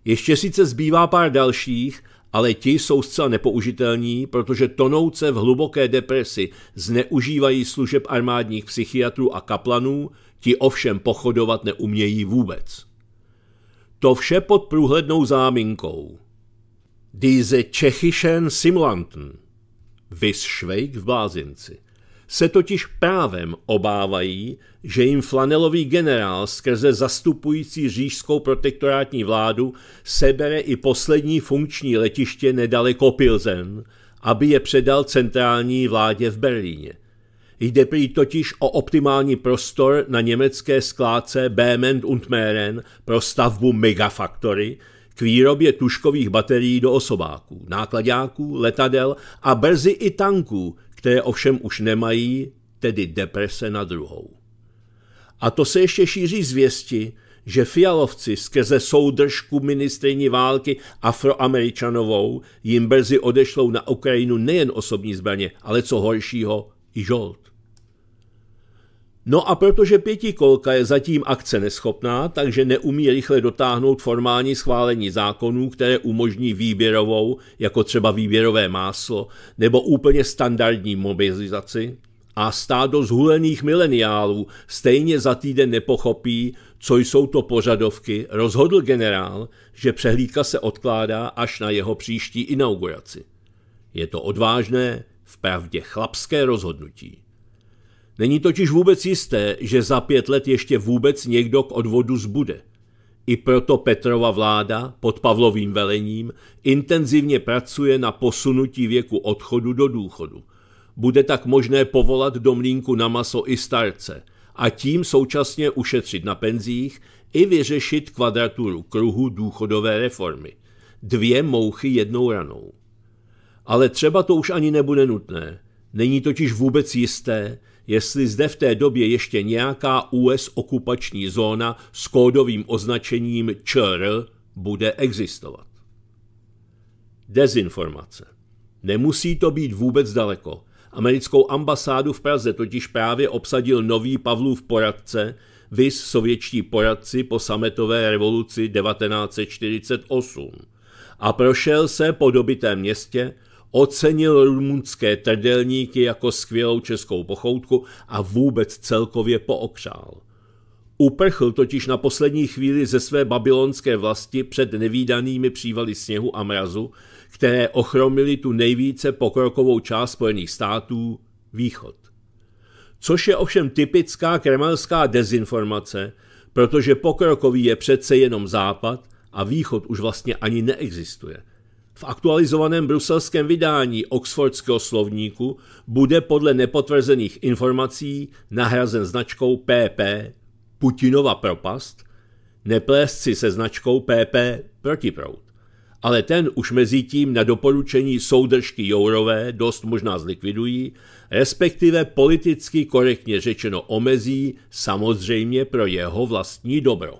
Ještě sice zbývá pár dalších, ale ti jsou zcela nepoužitelní, protože tonouce v hluboké depresi zneužívají služeb armádních psychiatrů a kaplanů, ti ovšem pochodovat neumějí vůbec. To vše pod průhlednou záminkou. Diese Tschechischen Simlanten. Vis v blázinci se totiž právem obávají, že jim flanelový generál skrze zastupující říšskou protektorátní vládu sebere i poslední funkční letiště nedaleko Pilzen, aby je předal centrální vládě v Berlíně. Jde prý totiž o optimální prostor na německé skládce Bement und Meren pro stavbu megafaktory, k výrobě tuškových baterií do osobáků, nákladáků, letadel a brzy i tanků, které ovšem už nemají, tedy deprese na druhou. A to se ještě šíří zvěsti, že fialovci skrze soudržku ministrní války afroameričanovou jim brzy odešlou na Ukrajinu nejen osobní zbraně, ale co horšího, i žolt. No a protože pětikolka je zatím akce neschopná, takže neumí rychle dotáhnout formální schválení zákonů, které umožní výběrovou, jako třeba výběrové máslo, nebo úplně standardní mobilizaci, a stádo zhulených mileniálů stejně za týden nepochopí, co jsou to požadovky, rozhodl generál, že přehlídka se odkládá až na jeho příští inauguraci. Je to odvážné, vpravdě chlapské rozhodnutí. Není totiž vůbec jisté, že za pět let ještě vůbec někdo k odvodu zbude. I proto Petrova vláda pod Pavlovým velením intenzivně pracuje na posunutí věku odchodu do důchodu. Bude tak možné povolat do mlínku na maso i starce a tím současně ušetřit na penzích i vyřešit kvadraturu kruhu důchodové reformy. Dvě mouchy jednou ranou. Ale třeba to už ani nebude nutné. Není totiž vůbec jisté, jestli zde v té době ještě nějaká US okupační zóna s kódovým označením ČR bude existovat. Dezinformace. Nemusí to být vůbec daleko. Americkou ambasádu v Praze totiž právě obsadil nový Pavlův poradce, vys sovětští poradci po sametové revoluci 1948. A prošel se po dobitém městě, ocenil rumunské trdelníky jako skvělou českou pochoutku a vůbec celkově pookřál. Uprchl totiž na poslední chvíli ze své babylonské vlasti před nevýdanými přívaly sněhu a mrazu, které ochromily tu nejvíce pokrokovou část Spojených států, východ. Což je ovšem typická kremelská dezinformace, protože pokrokový je přece jenom západ a východ už vlastně ani neexistuje – v aktualizovaném bruselském vydání Oxfordského slovníku bude podle nepotvrzených informací nahrazen značkou PP Putinova propast, neplést si se značkou PP protiprout. Ale ten už mezi tím na doporučení soudržky Jourové dost možná zlikvidují, respektive politicky korektně řečeno omezí, samozřejmě pro jeho vlastní dobro.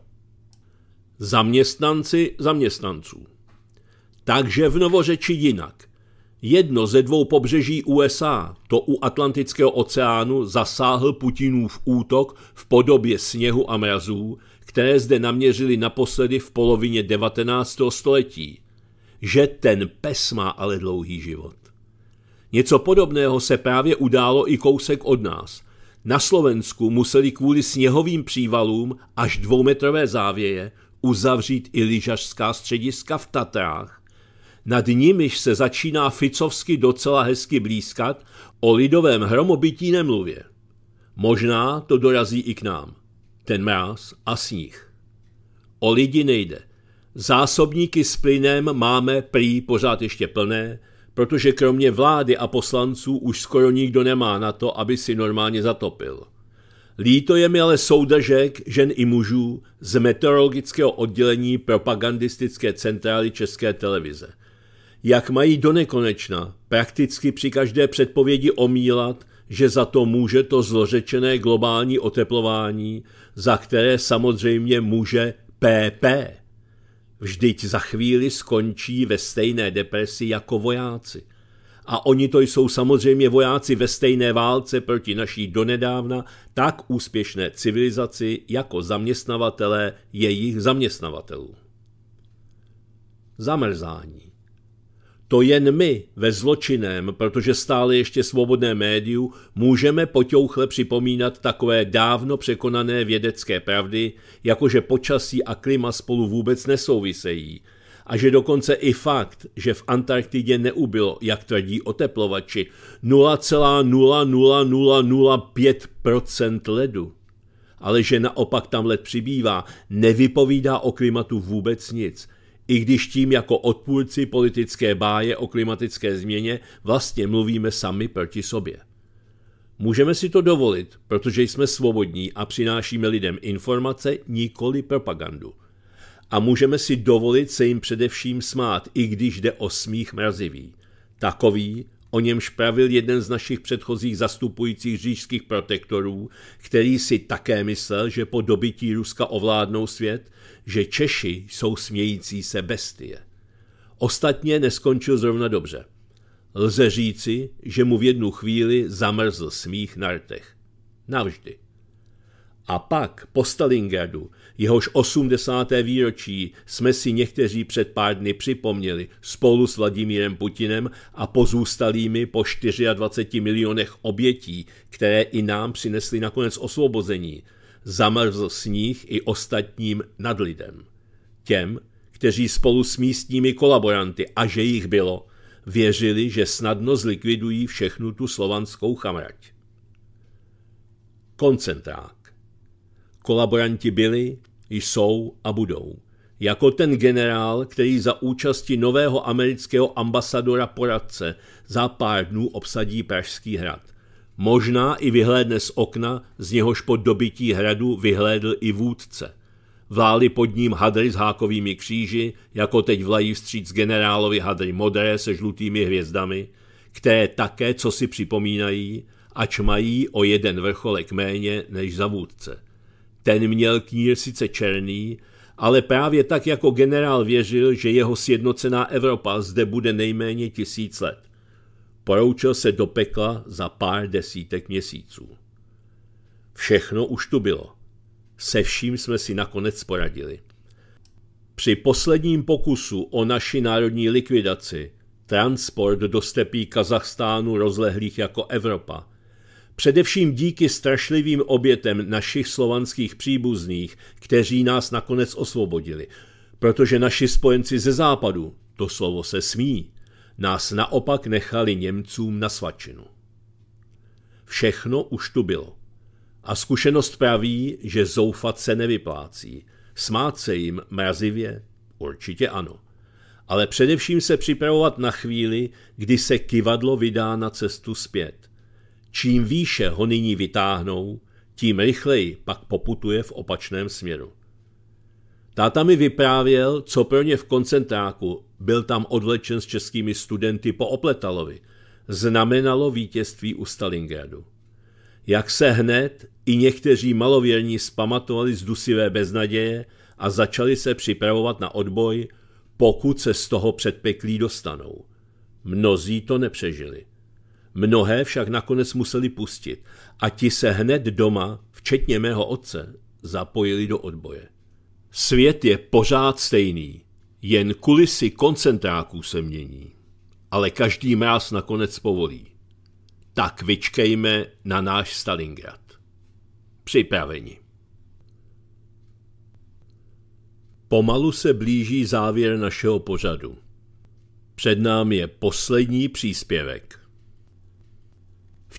Zaměstnanci zaměstnanců. Takže v novořeči jinak. Jedno ze dvou pobřeží USA, to u Atlantického oceánu, zasáhl Putinův útok v podobě sněhu a mrazů, které zde naměřili naposledy v polovině 19. století. Že ten pes má ale dlouhý život. Něco podobného se právě událo i kousek od nás. Na Slovensku museli kvůli sněhovým přívalům až dvoumetrové závěje uzavřít i lyžařská střediska v Tatrách nad nimiž se začíná Ficovsky docela hezky blízkat, o lidovém hromobytí nemluvě. Možná to dorazí i k nám. Ten mráz a sníh. O lidi nejde. Zásobníky s plynem máme prý pořád ještě plné, protože kromě vlády a poslanců už skoro nikdo nemá na to, aby si normálně zatopil. Líto je mi ale soudržek žen i mužů z meteorologického oddělení propagandistické centrály České televize – jak mají do nekonečna prakticky při každé předpovědi omílat, že za to může to zlořečené globální oteplování, za které samozřejmě může PP. Vždyť za chvíli skončí ve stejné depresi jako vojáci. A oni to jsou samozřejmě vojáci ve stejné válce proti naší donedávna tak úspěšné civilizaci jako zaměstnavatelé jejich zaměstnavatelů. Zamrzání. To jen my ve zločinem, protože stále ještě svobodné médiu, můžeme potěuchle připomínat takové dávno překonané vědecké pravdy, jako že počasí a klima spolu vůbec nesouvisejí a že dokonce i fakt, že v Antarktidě neubylo, jak tvrdí oteplovači, 0,00005% ledu, ale že naopak tam led přibývá, nevypovídá o klimatu vůbec nic – i když tím jako odpůrci politické báje o klimatické změně vlastně mluvíme sami proti sobě. Můžeme si to dovolit, protože jsme svobodní a přinášíme lidem informace, nikoli propagandu. A můžeme si dovolit se jim především smát, i když jde o smích mrazivý. Takový, o němž pravil jeden z našich předchozích zastupujících říšských protektorů, který si také myslel, že po dobytí Ruska ovládnou svět, že Češi jsou smějící se bestie. Ostatně neskončil zrovna dobře. Lze říci, že mu v jednu chvíli zamrzl smích na rtech. Navždy. A pak po Stalingradu jehož 80. výročí jsme si někteří před pár dny připomněli spolu s Vladimírem Putinem a pozůstalými po 24 milionech obětí, které i nám přinesly nakonec osvobození, zamrzl sníh i ostatním nad lidem. Těm, kteří spolu s místními kolaboranty, a že jich bylo, věřili, že snadno zlikvidují všechnu tu slovanskou chamrať. Koncentrát Kolaboranti byli, jsou a budou. Jako ten generál, který za účasti nového amerického ambasadora poradce za pár dnů obsadí Pražský hrad. Možná i vyhlédne z okna, z něhož po dobití hradu vyhlédl i vůdce. Vláli pod ním hadry s hákovými kříži, jako teď vlají vstříc generálovi hadry modré se žlutými hvězdami, které také co si připomínají, ač mají o jeden vrcholek méně než za vůdce. Ten měl knír sice černý, ale právě tak jako generál věřil, že jeho sjednocená Evropa zde bude nejméně tisíc let. Poroučil se do pekla za pár desítek měsíců. Všechno už tu bylo. Se vším jsme si nakonec poradili. Při posledním pokusu o naši národní likvidaci transport do stepí Kazachstánu rozlehlých jako Evropa Především díky strašlivým obětem našich slovanských příbuzných, kteří nás nakonec osvobodili, protože naši spojenci ze západu, to slovo se smí, nás naopak nechali Němcům na svačinu. Všechno už tu bylo. A zkušenost praví, že zoufat se nevyplácí. Smát se jim mrazivě? Určitě ano. Ale především se připravovat na chvíli, kdy se kivadlo vydá na cestu zpět. Čím výše ho nyní vytáhnou, tím rychleji pak poputuje v opačném směru. Táta mi vyprávěl, co pro ně v koncentráku, byl tam odlečen s českými studenty po Opletalovi, znamenalo vítězství u Stalingradu. Jak se hned i někteří malověrní spamatovali z dusivé beznaděje a začali se připravovat na odboj, pokud se z toho předpeklí dostanou. Mnozí to nepřežili. Mnohé však nakonec museli pustit a ti se hned doma, včetně mého otce, zapojili do odboje. Svět je pořád stejný, jen kulisy koncentráků se mění, ale každý mráz nakonec povolí. Tak vyčkejme na náš Stalingrad. Připraveni. Pomalu se blíží závěr našeho pořadu. Před námi je poslední příspěvek.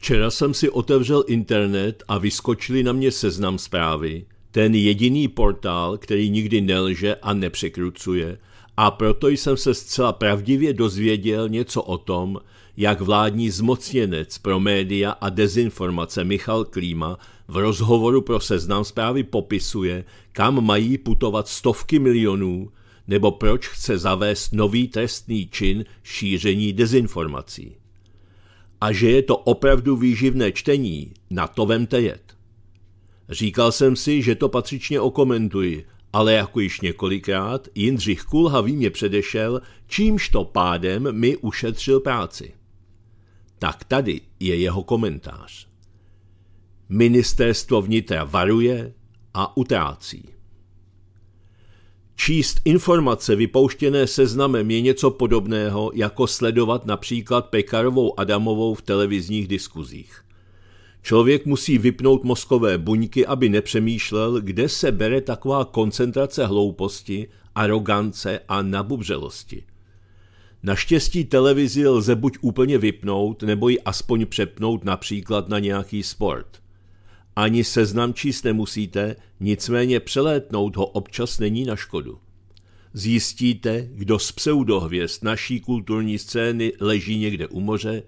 Včera jsem si otevřel internet a vyskočili na mě seznam zprávy, ten jediný portál, který nikdy nelže a nepřekrucuje, a proto jsem se zcela pravdivě dozvěděl něco o tom, jak vládní zmocněnec pro média a dezinformace Michal Klíma v rozhovoru pro seznam zprávy popisuje, kam mají putovat stovky milionů, nebo proč chce zavést nový trestný čin šíření dezinformací a že je to opravdu výživné čtení, na to vemte jet. Říkal jsem si, že to patřičně okomentuji, ale jako již několikrát, Jindřich Kulhavý mě předešel, čímž to pádem mi ušetřil práci. Tak tady je jeho komentář. Ministerstvo vnitra varuje a utrácí. Číst informace vypouštěné seznamem je něco podobného, jako sledovat například Pekarovou Adamovou v televizních diskuzích. Člověk musí vypnout mozkové buňky, aby nepřemýšlel, kde se bere taková koncentrace hlouposti, arogance a nabubřelosti. Naštěstí televizi lze buď úplně vypnout, nebo ji aspoň přepnout například na nějaký sport – ani seznam číst nemusíte, nicméně přelétnout ho občas není na škodu. Zjistíte, kdo z pseudohvězd naší kulturní scény leží někde u moře,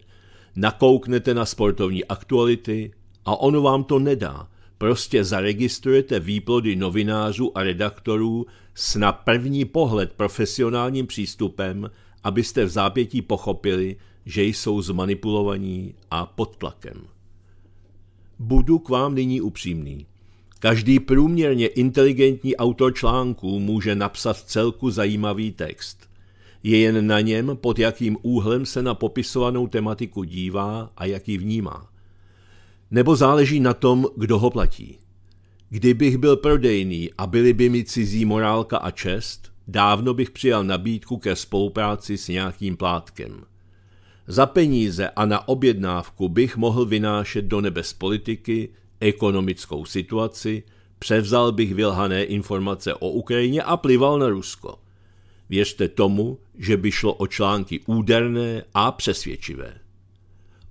nakouknete na sportovní aktuality a ono vám to nedá. Prostě zaregistrujete výplody novinářů a redaktorů s na první pohled profesionálním přístupem, abyste v zápětí pochopili, že jsou zmanipulovaní a pod tlakem. Budu k vám nyní upřímný. Každý průměrně inteligentní autor článků může napsat celku zajímavý text. Je jen na něm, pod jakým úhlem se na popisovanou tematiku dívá a jak ji vnímá. Nebo záleží na tom, kdo ho platí. Kdybych byl prodejný a byly by mi cizí morálka a čest, dávno bych přijal nabídku ke spolupráci s nějakým plátkem – za peníze a na objednávku bych mohl vynášet do nebes politiky, ekonomickou situaci, převzal bych vylhané informace o Ukrajině a plival na Rusko. Věřte tomu, že by šlo o články úderné a přesvědčivé.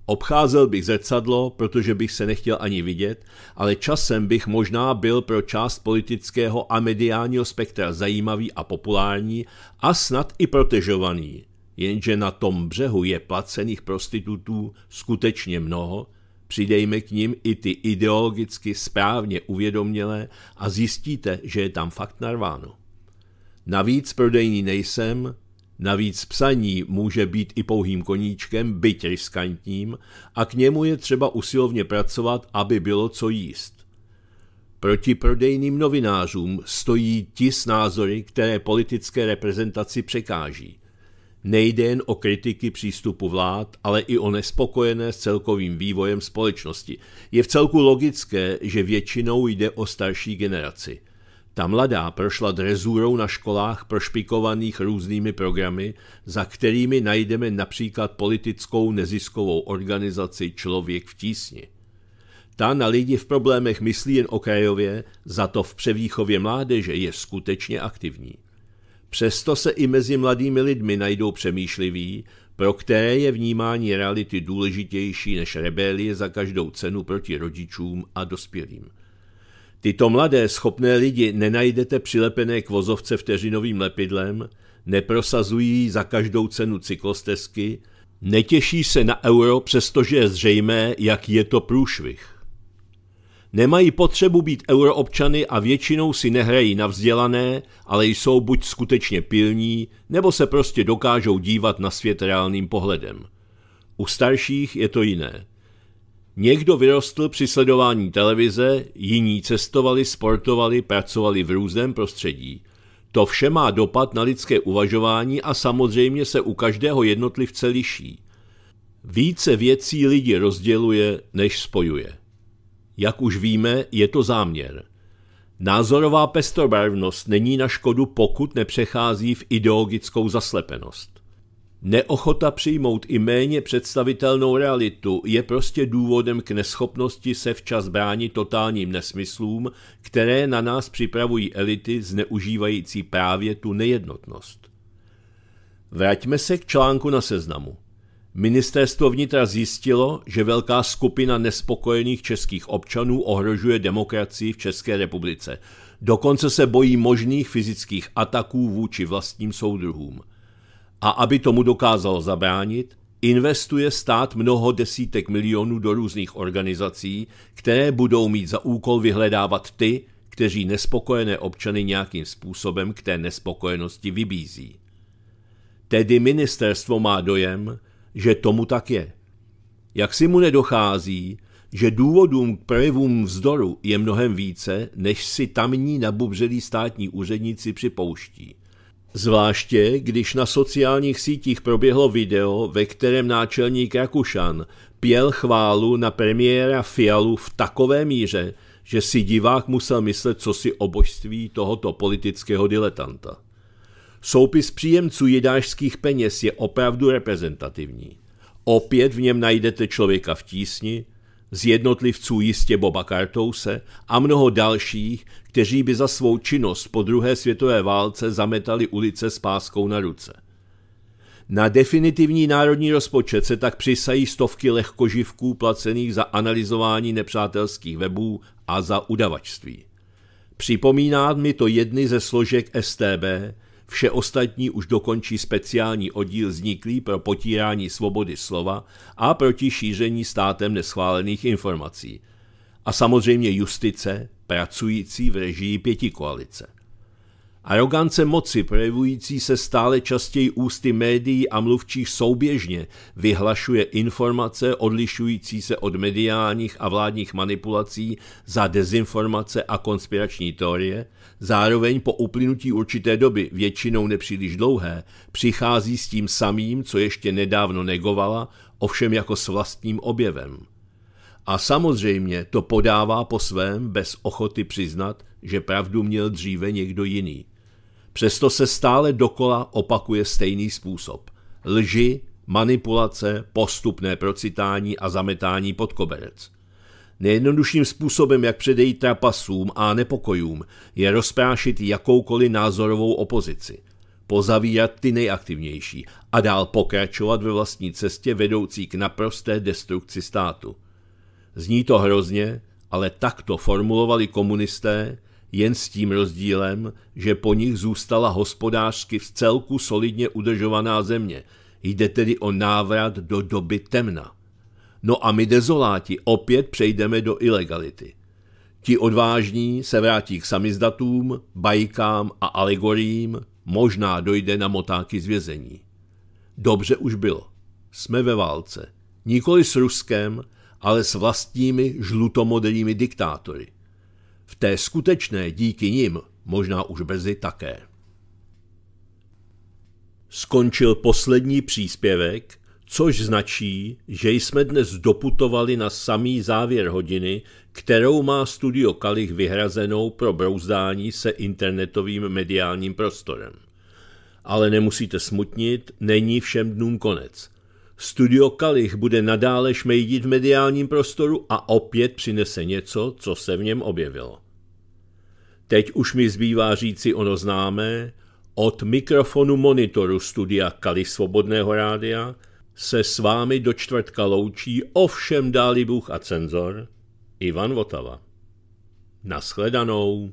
Obcházel bych zrcadlo, protože bych se nechtěl ani vidět, ale časem bych možná byl pro část politického a mediálního spektra zajímavý a populární a snad i protežovaný – jenže na tom břehu je placených prostitutů skutečně mnoho, přidejme k ním i ty ideologicky správně uvědomělé a zjistíte, že je tam fakt narváno. Navíc prodejní nejsem, navíc psaní může být i pouhým koníčkem, byť riskantním, a k němu je třeba usilovně pracovat, aby bylo co jíst. Proti prodejným novinářům stojí ti s názory, které politické reprezentaci překáží – Nejde jen o kritiky přístupu vlád, ale i o nespokojené s celkovým vývojem společnosti. Je v celku logické, že většinou jde o starší generaci. Ta mladá prošla drezůrou na školách prošpikovaných různými programy, za kterými najdeme například politickou neziskovou organizaci Člověk v tísni. Ta na lidi v problémech myslí jen okrajově, za to v převýchově mládeže je skutečně aktivní. Přesto se i mezi mladými lidmi najdou přemýšliví, pro které je vnímání reality důležitější než rebelie za každou cenu proti rodičům a dospělým. Tyto mladé schopné lidi nenajdete přilepené k vozovce vteřinovým lepidlem, neprosazují za každou cenu cyklostezky, netěší se na euro, přestože je zřejmé, jak je to průšvih. Nemají potřebu být euroobčany a většinou si nehrají na vzdělané, ale jsou buď skutečně pilní, nebo se prostě dokážou dívat na svět reálným pohledem. U starších je to jiné. Někdo vyrostl při sledování televize, jiní cestovali, sportovali, pracovali v různém prostředí. To vše má dopad na lidské uvažování a samozřejmě se u každého jednotlivce liší. Více věcí lidi rozděluje, než spojuje. Jak už víme, je to záměr. Názorová pestrobarvnost není na škodu, pokud nepřechází v ideologickou zaslepenost. Neochota přijmout i méně představitelnou realitu je prostě důvodem k neschopnosti se včas bránit totálním nesmyslům, které na nás připravují elity zneužívající právě tu nejednotnost. Vraťme se k článku na seznamu. Ministerstvo vnitra zjistilo, že velká skupina nespokojených českých občanů ohrožuje demokracii v České republice. Dokonce se bojí možných fyzických ataků vůči vlastním soudruhům. A aby tomu dokázal zabránit, investuje stát mnoho desítek milionů do různých organizací, které budou mít za úkol vyhledávat ty, kteří nespokojené občany nějakým způsobem k té nespokojenosti vybízí. Tedy ministerstvo má dojem, že tomu tak je. Jak si mu nedochází, že důvodům k projevům vzdoru je mnohem více, než si tamní nabubřelí státní úředníci připouští. Zvláště, když na sociálních sítích proběhlo video, ve kterém náčelník Rakušan pěl chválu na premiéra Fialu v takové míře, že si divák musel myslet, co si obožství tohoto politického diletanta. Soupis příjemců jedášských peněz je opravdu reprezentativní. Opět v něm najdete člověka v tísni, z jednotlivců jistě Boba Kartouse a mnoho dalších, kteří by za svou činnost po druhé světové válce zametali ulice s páskou na ruce. Na definitivní národní rozpočet se tak přisají stovky lehkoživků placených za analyzování nepřátelských webů a za udavačství. Připomíná mi to jedny ze složek STB, Vše ostatní už dokončí speciální oddíl vzniklý pro potírání svobody slova a proti šíření státem neschválených informací. A samozřejmě justice, pracující v režii pěti koalice. Arogance moci, projevující se stále častěji ústy médií a mluvčích souběžně, vyhlašuje informace odlišující se od mediálních a vládních manipulací za dezinformace a konspirační teorie, zároveň po uplynutí určité doby, většinou nepříliš dlouhé, přichází s tím samým, co ještě nedávno negovala, ovšem jako s vlastním objevem. A samozřejmě to podává po svém bez ochoty přiznat, že pravdu měl dříve někdo jiný. Přesto se stále dokola opakuje stejný způsob. Lži, manipulace, postupné procitání a zametání pod koberec. Nejjednodušším způsobem, jak předejít trapasům a nepokojům, je rozprášit jakoukoliv názorovou opozici, pozavírat ty nejaktivnější a dál pokračovat ve vlastní cestě vedoucí k naprosté destrukci státu. Zní to hrozně, ale takto formulovali komunisté, jen s tím rozdílem, že po nich zůstala hospodářsky v celku solidně udržovaná země. Jde tedy o návrat do doby temna. No a my dezoláti opět přejdeme do ilegality. Ti odvážní se vrátí k samizdatům, bajkám a alegoriím, možná dojde na motáky z vězení. Dobře už bylo. Jsme ve válce. Nikoli s Ruskem, ale s vlastními žlutomodrými diktátory v té skutečné díky nim možná už brzy také. Skončil poslední příspěvek, což značí, že jsme dnes doputovali na samý závěr hodiny, kterou má studio Kalich vyhrazenou pro brouzdání se internetovým mediálním prostorem. Ale nemusíte smutnit, není všem dnům konec – Studio Kalich bude nadále šmejdit v mediálním prostoru a opět přinese něco, co se v něm objevilo. Teď už mi zbývá říci ono známé, od mikrofonu monitoru studia Kali Svobodného rádia se s vámi do čtvrtka loučí ovšem dálibůh a cenzor Ivan Votava. Naschledanou.